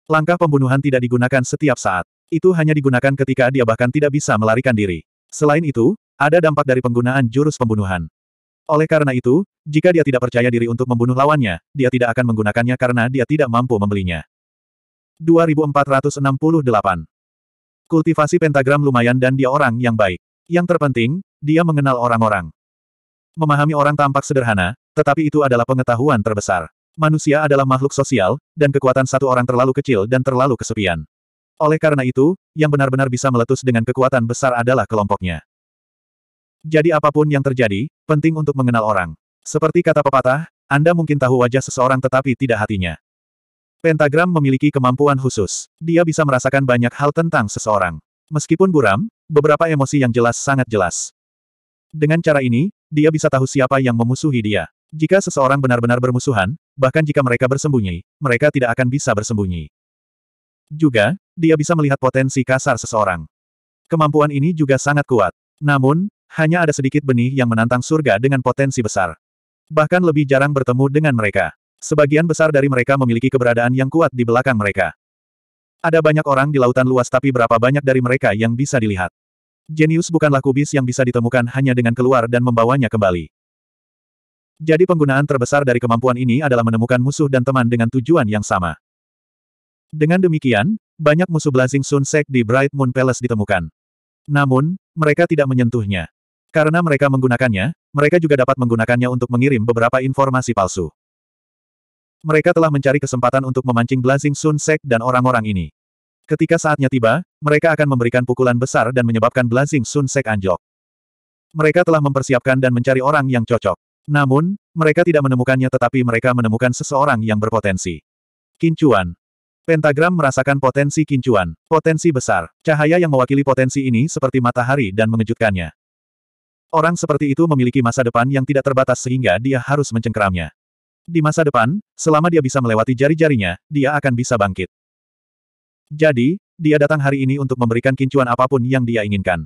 Langkah pembunuhan tidak digunakan setiap saat. Itu hanya digunakan ketika dia bahkan tidak bisa melarikan diri. Selain itu, ada dampak dari penggunaan jurus pembunuhan. Oleh karena itu, jika dia tidak percaya diri untuk membunuh lawannya, dia tidak akan menggunakannya karena dia tidak mampu membelinya. 2468 Kultivasi pentagram lumayan dan dia orang yang baik. Yang terpenting, dia mengenal orang-orang. Memahami orang tampak sederhana, tetapi itu adalah pengetahuan terbesar. Manusia adalah makhluk sosial, dan kekuatan satu orang terlalu kecil dan terlalu kesepian. Oleh karena itu, yang benar-benar bisa meletus dengan kekuatan besar adalah kelompoknya. Jadi apapun yang terjadi, penting untuk mengenal orang. Seperti kata pepatah, Anda mungkin tahu wajah seseorang tetapi tidak hatinya. Pentagram memiliki kemampuan khusus. Dia bisa merasakan banyak hal tentang seseorang. Meskipun buram, beberapa emosi yang jelas sangat jelas. Dengan cara ini, dia bisa tahu siapa yang memusuhi dia. Jika seseorang benar-benar bermusuhan, bahkan jika mereka bersembunyi, mereka tidak akan bisa bersembunyi. Juga, dia bisa melihat potensi kasar seseorang. Kemampuan ini juga sangat kuat. Namun, hanya ada sedikit benih yang menantang surga dengan potensi besar. Bahkan lebih jarang bertemu dengan mereka. Sebagian besar dari mereka memiliki keberadaan yang kuat di belakang mereka. Ada banyak orang di lautan luas tapi berapa banyak dari mereka yang bisa dilihat. Jenius bukanlah kubis yang bisa ditemukan hanya dengan keluar dan membawanya kembali. Jadi penggunaan terbesar dari kemampuan ini adalah menemukan musuh dan teman dengan tujuan yang sama. Dengan demikian, banyak musuh Blazing Sun Sek di Bright Moon Palace ditemukan. Namun, mereka tidak menyentuhnya. Karena mereka menggunakannya, mereka juga dapat menggunakannya untuk mengirim beberapa informasi palsu. Mereka telah mencari kesempatan untuk memancing Blazing Sun Sek dan orang-orang ini. Ketika saatnya tiba, mereka akan memberikan pukulan besar dan menyebabkan Blazing Sun Sek anjlok. Mereka telah mempersiapkan dan mencari orang yang cocok. Namun, mereka tidak menemukannya tetapi mereka menemukan seseorang yang berpotensi. Kincuan Pentagram merasakan potensi kincuan, potensi besar, cahaya yang mewakili potensi ini seperti matahari dan mengejutkannya. Orang seperti itu memiliki masa depan yang tidak terbatas sehingga dia harus mencengkeramnya. Di masa depan, selama dia bisa melewati jari-jarinya, dia akan bisa bangkit. Jadi, dia datang hari ini untuk memberikan kincuan apapun yang dia inginkan.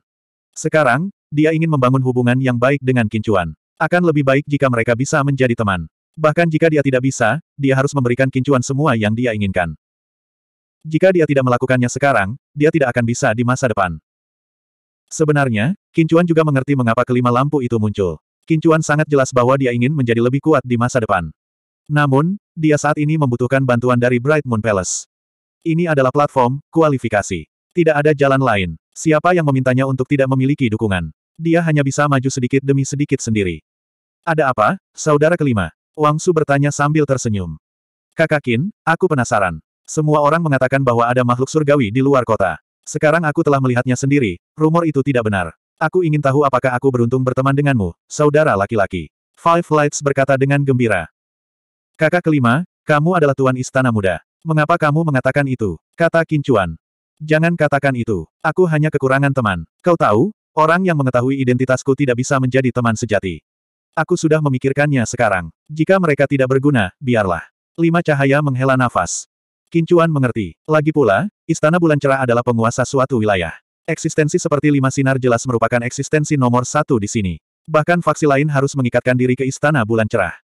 Sekarang, dia ingin membangun hubungan yang baik dengan kincuan. Akan lebih baik jika mereka bisa menjadi teman. Bahkan jika dia tidak bisa, dia harus memberikan kincuan semua yang dia inginkan. Jika dia tidak melakukannya sekarang, dia tidak akan bisa di masa depan. Sebenarnya, Kincuan juga mengerti mengapa kelima lampu itu muncul. Kincuan sangat jelas bahwa dia ingin menjadi lebih kuat di masa depan. Namun, dia saat ini membutuhkan bantuan dari Bright Moon Palace. Ini adalah platform, kualifikasi. Tidak ada jalan lain. Siapa yang memintanya untuk tidak memiliki dukungan? Dia hanya bisa maju sedikit demi sedikit sendiri. Ada apa, saudara kelima? Wang Su bertanya sambil tersenyum. Kakakin, aku penasaran. Semua orang mengatakan bahwa ada makhluk surgawi di luar kota. Sekarang aku telah melihatnya sendiri, rumor itu tidak benar. Aku ingin tahu apakah aku beruntung berteman denganmu, saudara laki-laki. Five Lights berkata dengan gembira. Kakak kelima, kamu adalah tuan istana muda. Mengapa kamu mengatakan itu? Kata Kincuan. Jangan katakan itu. Aku hanya kekurangan teman. Kau tahu, orang yang mengetahui identitasku tidak bisa menjadi teman sejati. Aku sudah memikirkannya sekarang. Jika mereka tidak berguna, biarlah. Lima cahaya menghela nafas. Kincuan mengerti. Lagi pula, Istana Bulan Cerah adalah penguasa suatu wilayah. Eksistensi seperti lima sinar jelas merupakan eksistensi nomor satu di sini. Bahkan faksi lain harus mengikatkan diri ke Istana Bulan Cerah.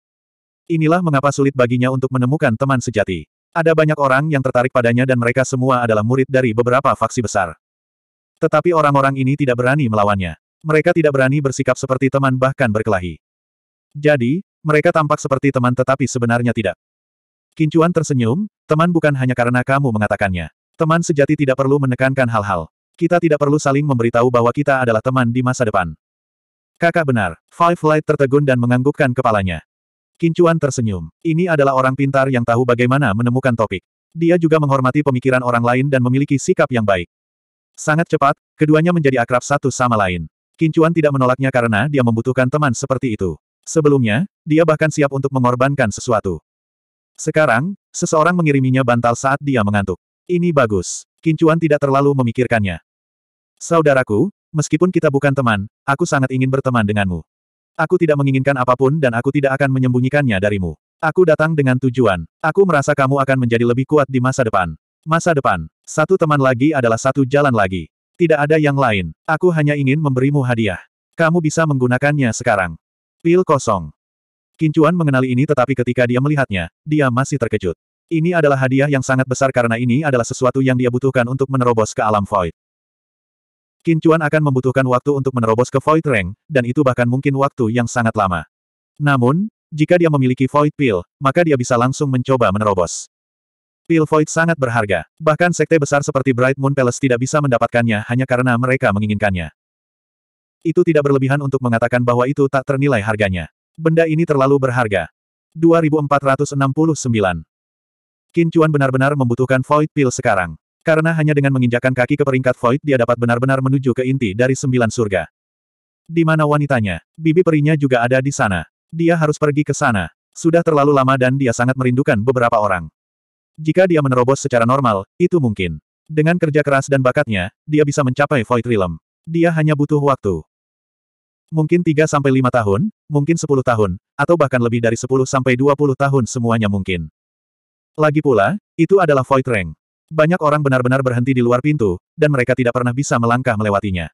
Inilah mengapa sulit baginya untuk menemukan teman sejati. Ada banyak orang yang tertarik padanya dan mereka semua adalah murid dari beberapa faksi besar. Tetapi orang-orang ini tidak berani melawannya. Mereka tidak berani bersikap seperti teman bahkan berkelahi. Jadi, mereka tampak seperti teman tetapi sebenarnya tidak. Kincuan tersenyum, teman bukan hanya karena kamu mengatakannya. Teman sejati tidak perlu menekankan hal-hal. Kita tidak perlu saling memberitahu bahwa kita adalah teman di masa depan. Kakak benar, Five Light tertegun dan menganggukkan kepalanya. Kincuan tersenyum. Ini adalah orang pintar yang tahu bagaimana menemukan topik. Dia juga menghormati pemikiran orang lain dan memiliki sikap yang baik. Sangat cepat, keduanya menjadi akrab satu sama lain. Kincuan tidak menolaknya karena dia membutuhkan teman seperti itu. Sebelumnya, dia bahkan siap untuk mengorbankan sesuatu. Sekarang, seseorang mengiriminya bantal saat dia mengantuk. Ini bagus. Kincuan tidak terlalu memikirkannya. Saudaraku, meskipun kita bukan teman, aku sangat ingin berteman denganmu. Aku tidak menginginkan apapun dan aku tidak akan menyembunyikannya darimu. Aku datang dengan tujuan. Aku merasa kamu akan menjadi lebih kuat di masa depan. Masa depan. Satu teman lagi adalah satu jalan lagi. Tidak ada yang lain. Aku hanya ingin memberimu hadiah. Kamu bisa menggunakannya sekarang. Pil kosong. Kincuan mengenali ini tetapi ketika dia melihatnya, dia masih terkejut. Ini adalah hadiah yang sangat besar karena ini adalah sesuatu yang dia butuhkan untuk menerobos ke alam void. Kincuan akan membutuhkan waktu untuk menerobos ke void rank, dan itu bahkan mungkin waktu yang sangat lama. Namun, jika dia memiliki void pill, maka dia bisa langsung mencoba menerobos. Pill void sangat berharga. Bahkan sekte besar seperti Bright Moon Palace tidak bisa mendapatkannya hanya karena mereka menginginkannya. Itu tidak berlebihan untuk mengatakan bahwa itu tak ternilai harganya. Benda ini terlalu berharga. 2469. Qin benar-benar membutuhkan Void Pill sekarang. Karena hanya dengan menginjakan kaki ke peringkat Void dia dapat benar-benar menuju ke inti dari sembilan surga. Di mana wanitanya? Bibi perinya juga ada di sana. Dia harus pergi ke sana. Sudah terlalu lama dan dia sangat merindukan beberapa orang. Jika dia menerobos secara normal, itu mungkin. Dengan kerja keras dan bakatnya, dia bisa mencapai Void Realm. Dia hanya butuh waktu. Mungkin 3-5 tahun, mungkin 10 tahun, atau bahkan lebih dari 10-20 tahun semuanya mungkin. Lagi pula, itu adalah void rank. Banyak orang benar-benar berhenti di luar pintu, dan mereka tidak pernah bisa melangkah melewatinya.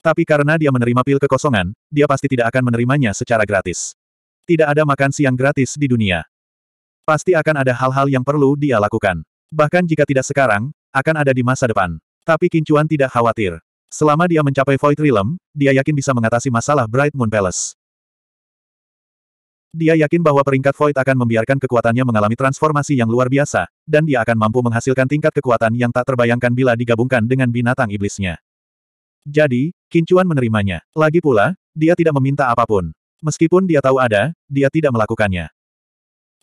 Tapi karena dia menerima pil kekosongan, dia pasti tidak akan menerimanya secara gratis. Tidak ada makan siang gratis di dunia. Pasti akan ada hal-hal yang perlu dia lakukan. Bahkan jika tidak sekarang, akan ada di masa depan. Tapi Kincuan tidak khawatir. Selama dia mencapai Void Realm, dia yakin bisa mengatasi masalah Bright Moon Palace. Dia yakin bahwa peringkat Void akan membiarkan kekuatannya mengalami transformasi yang luar biasa, dan dia akan mampu menghasilkan tingkat kekuatan yang tak terbayangkan bila digabungkan dengan binatang iblisnya. Jadi, Kincuan menerimanya. Lagi pula, dia tidak meminta apapun. Meskipun dia tahu ada, dia tidak melakukannya.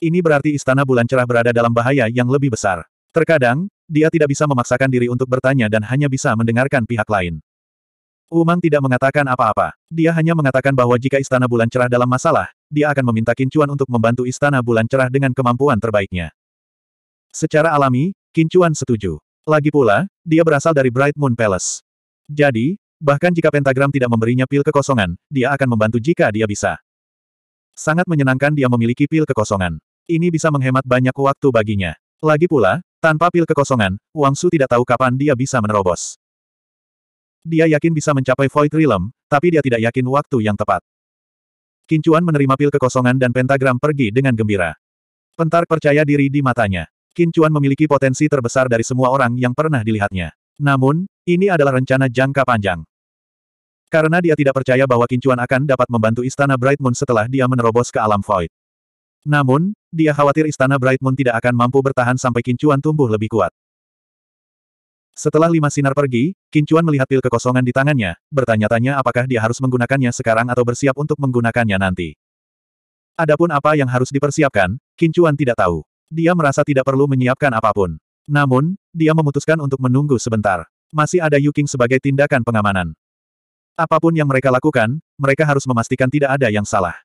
Ini berarti Istana Bulan Cerah berada dalam bahaya yang lebih besar. Terkadang, dia tidak bisa memaksakan diri untuk bertanya dan hanya bisa mendengarkan pihak lain. Umang tidak mengatakan apa-apa. Dia hanya mengatakan bahwa jika Istana Bulan Cerah dalam masalah, dia akan meminta Kincuan untuk membantu Istana Bulan Cerah dengan kemampuan terbaiknya. Secara alami, Kincuan setuju. Lagi pula, dia berasal dari Bright Moon Palace. Jadi, bahkan jika pentagram tidak memberinya pil kekosongan, dia akan membantu jika dia bisa. Sangat menyenangkan dia memiliki pil kekosongan. Ini bisa menghemat banyak waktu baginya. Lagi pula, tanpa pil kekosongan, Wang Su tidak tahu kapan dia bisa menerobos. Dia yakin bisa mencapai Void Realm, tapi dia tidak yakin waktu yang tepat. Kincuan menerima pil kekosongan dan pentagram pergi dengan gembira. Pentar percaya diri di matanya. Kincuan memiliki potensi terbesar dari semua orang yang pernah dilihatnya. Namun, ini adalah rencana jangka panjang. Karena dia tidak percaya bahwa Kincuan akan dapat membantu Istana Bright Moon setelah dia menerobos ke alam Void. Namun, dia khawatir istana Bright Moon tidak akan mampu bertahan sampai kincuan tumbuh lebih kuat. Setelah lima sinar pergi, Kincuan melihat pil kekosongan di tangannya, bertanya-tanya apakah dia harus menggunakannya sekarang atau bersiap untuk menggunakannya nanti. Adapun apa yang harus dipersiapkan, Kincuan tidak tahu. Dia merasa tidak perlu menyiapkan apapun. Namun, dia memutuskan untuk menunggu sebentar. Masih ada Yuking sebagai tindakan pengamanan. Apapun yang mereka lakukan, mereka harus memastikan tidak ada yang salah.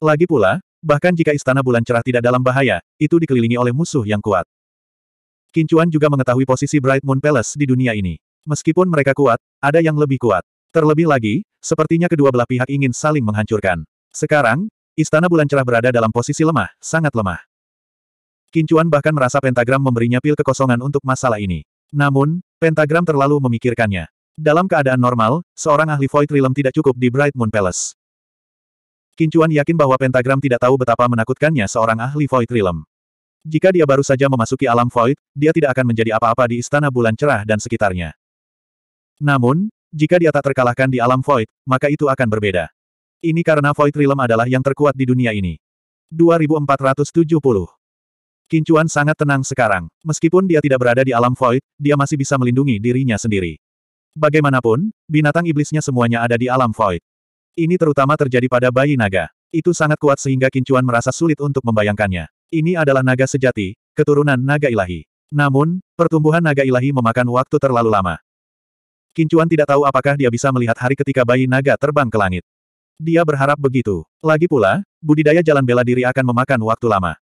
Lagi pula, Bahkan jika Istana Bulan Cerah tidak dalam bahaya, itu dikelilingi oleh musuh yang kuat. Kincuan juga mengetahui posisi Bright Moon Palace di dunia ini. Meskipun mereka kuat, ada yang lebih kuat. Terlebih lagi, sepertinya kedua belah pihak ingin saling menghancurkan. Sekarang, Istana Bulan Cerah berada dalam posisi lemah, sangat lemah. Kincuan bahkan merasa pentagram memberinya pil kekosongan untuk masalah ini. Namun, pentagram terlalu memikirkannya. Dalam keadaan normal, seorang ahli Void Realm tidak cukup di Bright Moon Palace. Kincuan yakin bahwa pentagram tidak tahu betapa menakutkannya seorang ahli Void Realm. Jika dia baru saja memasuki alam Void, dia tidak akan menjadi apa-apa di Istana Bulan Cerah dan sekitarnya. Namun, jika dia tak terkalahkan di alam Void, maka itu akan berbeda. Ini karena Void Realm adalah yang terkuat di dunia ini. 2470 Kincuan sangat tenang sekarang. Meskipun dia tidak berada di alam Void, dia masih bisa melindungi dirinya sendiri. Bagaimanapun, binatang iblisnya semuanya ada di alam Void. Ini terutama terjadi pada bayi naga. Itu sangat kuat sehingga Kincuan merasa sulit untuk membayangkannya. Ini adalah naga sejati, keturunan naga ilahi. Namun, pertumbuhan naga ilahi memakan waktu terlalu lama. Kincuan tidak tahu apakah dia bisa melihat hari ketika bayi naga terbang ke langit. Dia berharap begitu. Lagi pula, budidaya jalan bela diri akan memakan waktu lama.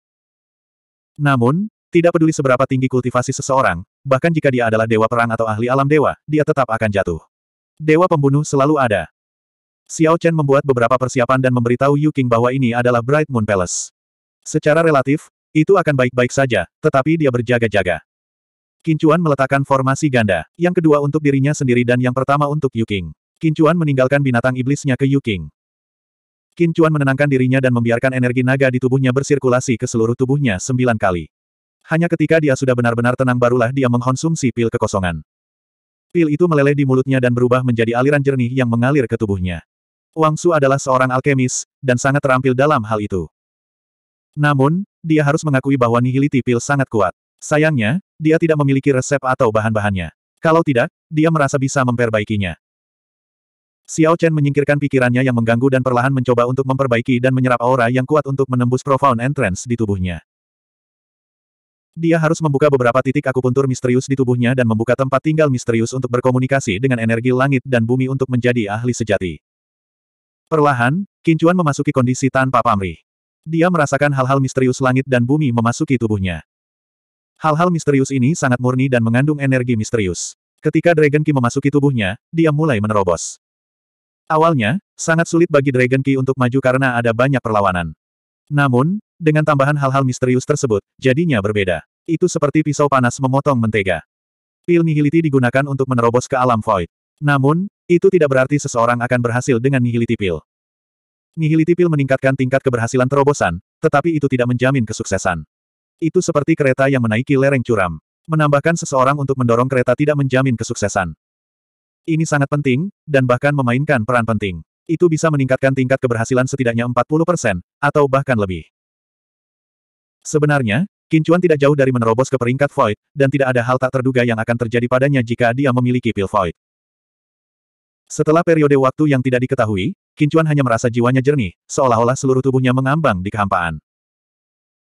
Namun, tidak peduli seberapa tinggi kultivasi seseorang, bahkan jika dia adalah dewa perang atau ahli alam dewa, dia tetap akan jatuh. Dewa pembunuh selalu ada. Xiao Chen membuat beberapa persiapan dan memberitahu Yu Qing bahwa ini adalah Bright Moon Palace. Secara relatif, itu akan baik-baik saja, tetapi dia berjaga-jaga. Kincuan meletakkan formasi ganda, yang kedua untuk dirinya sendiri dan yang pertama untuk Yu Qing. Kincuan meninggalkan binatang iblisnya ke Yu Qing. Kincuan menenangkan dirinya dan membiarkan energi naga di tubuhnya bersirkulasi ke seluruh tubuhnya sembilan kali. Hanya ketika dia sudah benar-benar tenang barulah dia mengkonsumsi pil kekosongan. Pil itu meleleh di mulutnya dan berubah menjadi aliran jernih yang mengalir ke tubuhnya. Wang Su adalah seorang alkemis, dan sangat terampil dalam hal itu. Namun, dia harus mengakui bahwa nihiliti pil sangat kuat. Sayangnya, dia tidak memiliki resep atau bahan-bahannya. Kalau tidak, dia merasa bisa memperbaikinya. Xiao Chen menyingkirkan pikirannya yang mengganggu dan perlahan mencoba untuk memperbaiki dan menyerap aura yang kuat untuk menembus profound entrance di tubuhnya. Dia harus membuka beberapa titik akupuntur misterius di tubuhnya dan membuka tempat tinggal misterius untuk berkomunikasi dengan energi langit dan bumi untuk menjadi ahli sejati. Perlahan, Kincuan memasuki kondisi tanpa pamrih. Dia merasakan hal-hal misterius langit dan bumi memasuki tubuhnya. Hal-hal misterius ini sangat murni dan mengandung energi misterius. Ketika Dragon Ki memasuki tubuhnya, dia mulai menerobos. Awalnya, sangat sulit bagi Dragon Ki untuk maju karena ada banyak perlawanan. Namun, dengan tambahan hal-hal misterius tersebut, jadinya berbeda. Itu seperti pisau panas memotong mentega. Pil nihiliti digunakan untuk menerobos ke alam void. Namun, itu tidak berarti seseorang akan berhasil dengan nihiliti pil. Nihiliti pil meningkatkan tingkat keberhasilan terobosan, tetapi itu tidak menjamin kesuksesan. Itu seperti kereta yang menaiki lereng curam. Menambahkan seseorang untuk mendorong kereta tidak menjamin kesuksesan. Ini sangat penting, dan bahkan memainkan peran penting. Itu bisa meningkatkan tingkat keberhasilan setidaknya 40%, atau bahkan lebih. Sebenarnya, Kincuan tidak jauh dari menerobos ke peringkat Void, dan tidak ada hal tak terduga yang akan terjadi padanya jika dia memiliki pil Void. Setelah periode waktu yang tidak diketahui, Kincuan hanya merasa jiwanya jernih, seolah-olah seluruh tubuhnya mengambang di kehampaan.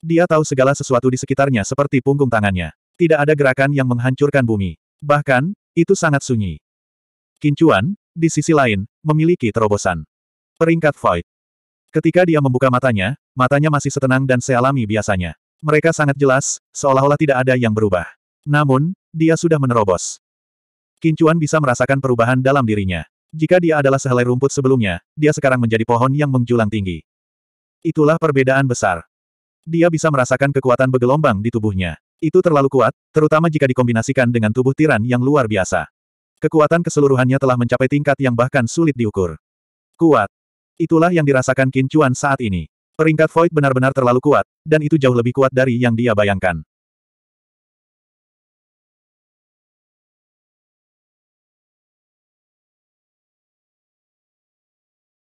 Dia tahu segala sesuatu di sekitarnya seperti punggung tangannya. Tidak ada gerakan yang menghancurkan bumi. Bahkan, itu sangat sunyi. Kincuan, di sisi lain, memiliki terobosan. Peringkat Void. Ketika dia membuka matanya, matanya masih setenang dan sealami biasanya. Mereka sangat jelas, seolah-olah tidak ada yang berubah. Namun, dia sudah menerobos. Kincuan bisa merasakan perubahan dalam dirinya. Jika dia adalah sehelai rumput sebelumnya, dia sekarang menjadi pohon yang menjulang tinggi. Itulah perbedaan besar. Dia bisa merasakan kekuatan bergelombang di tubuhnya. Itu terlalu kuat, terutama jika dikombinasikan dengan tubuh tiran yang luar biasa. Kekuatan keseluruhannya telah mencapai tingkat yang bahkan sulit diukur. Kuat. Itulah yang dirasakan Kincuan saat ini. Peringkat Void benar-benar terlalu kuat, dan itu jauh lebih kuat dari yang dia bayangkan.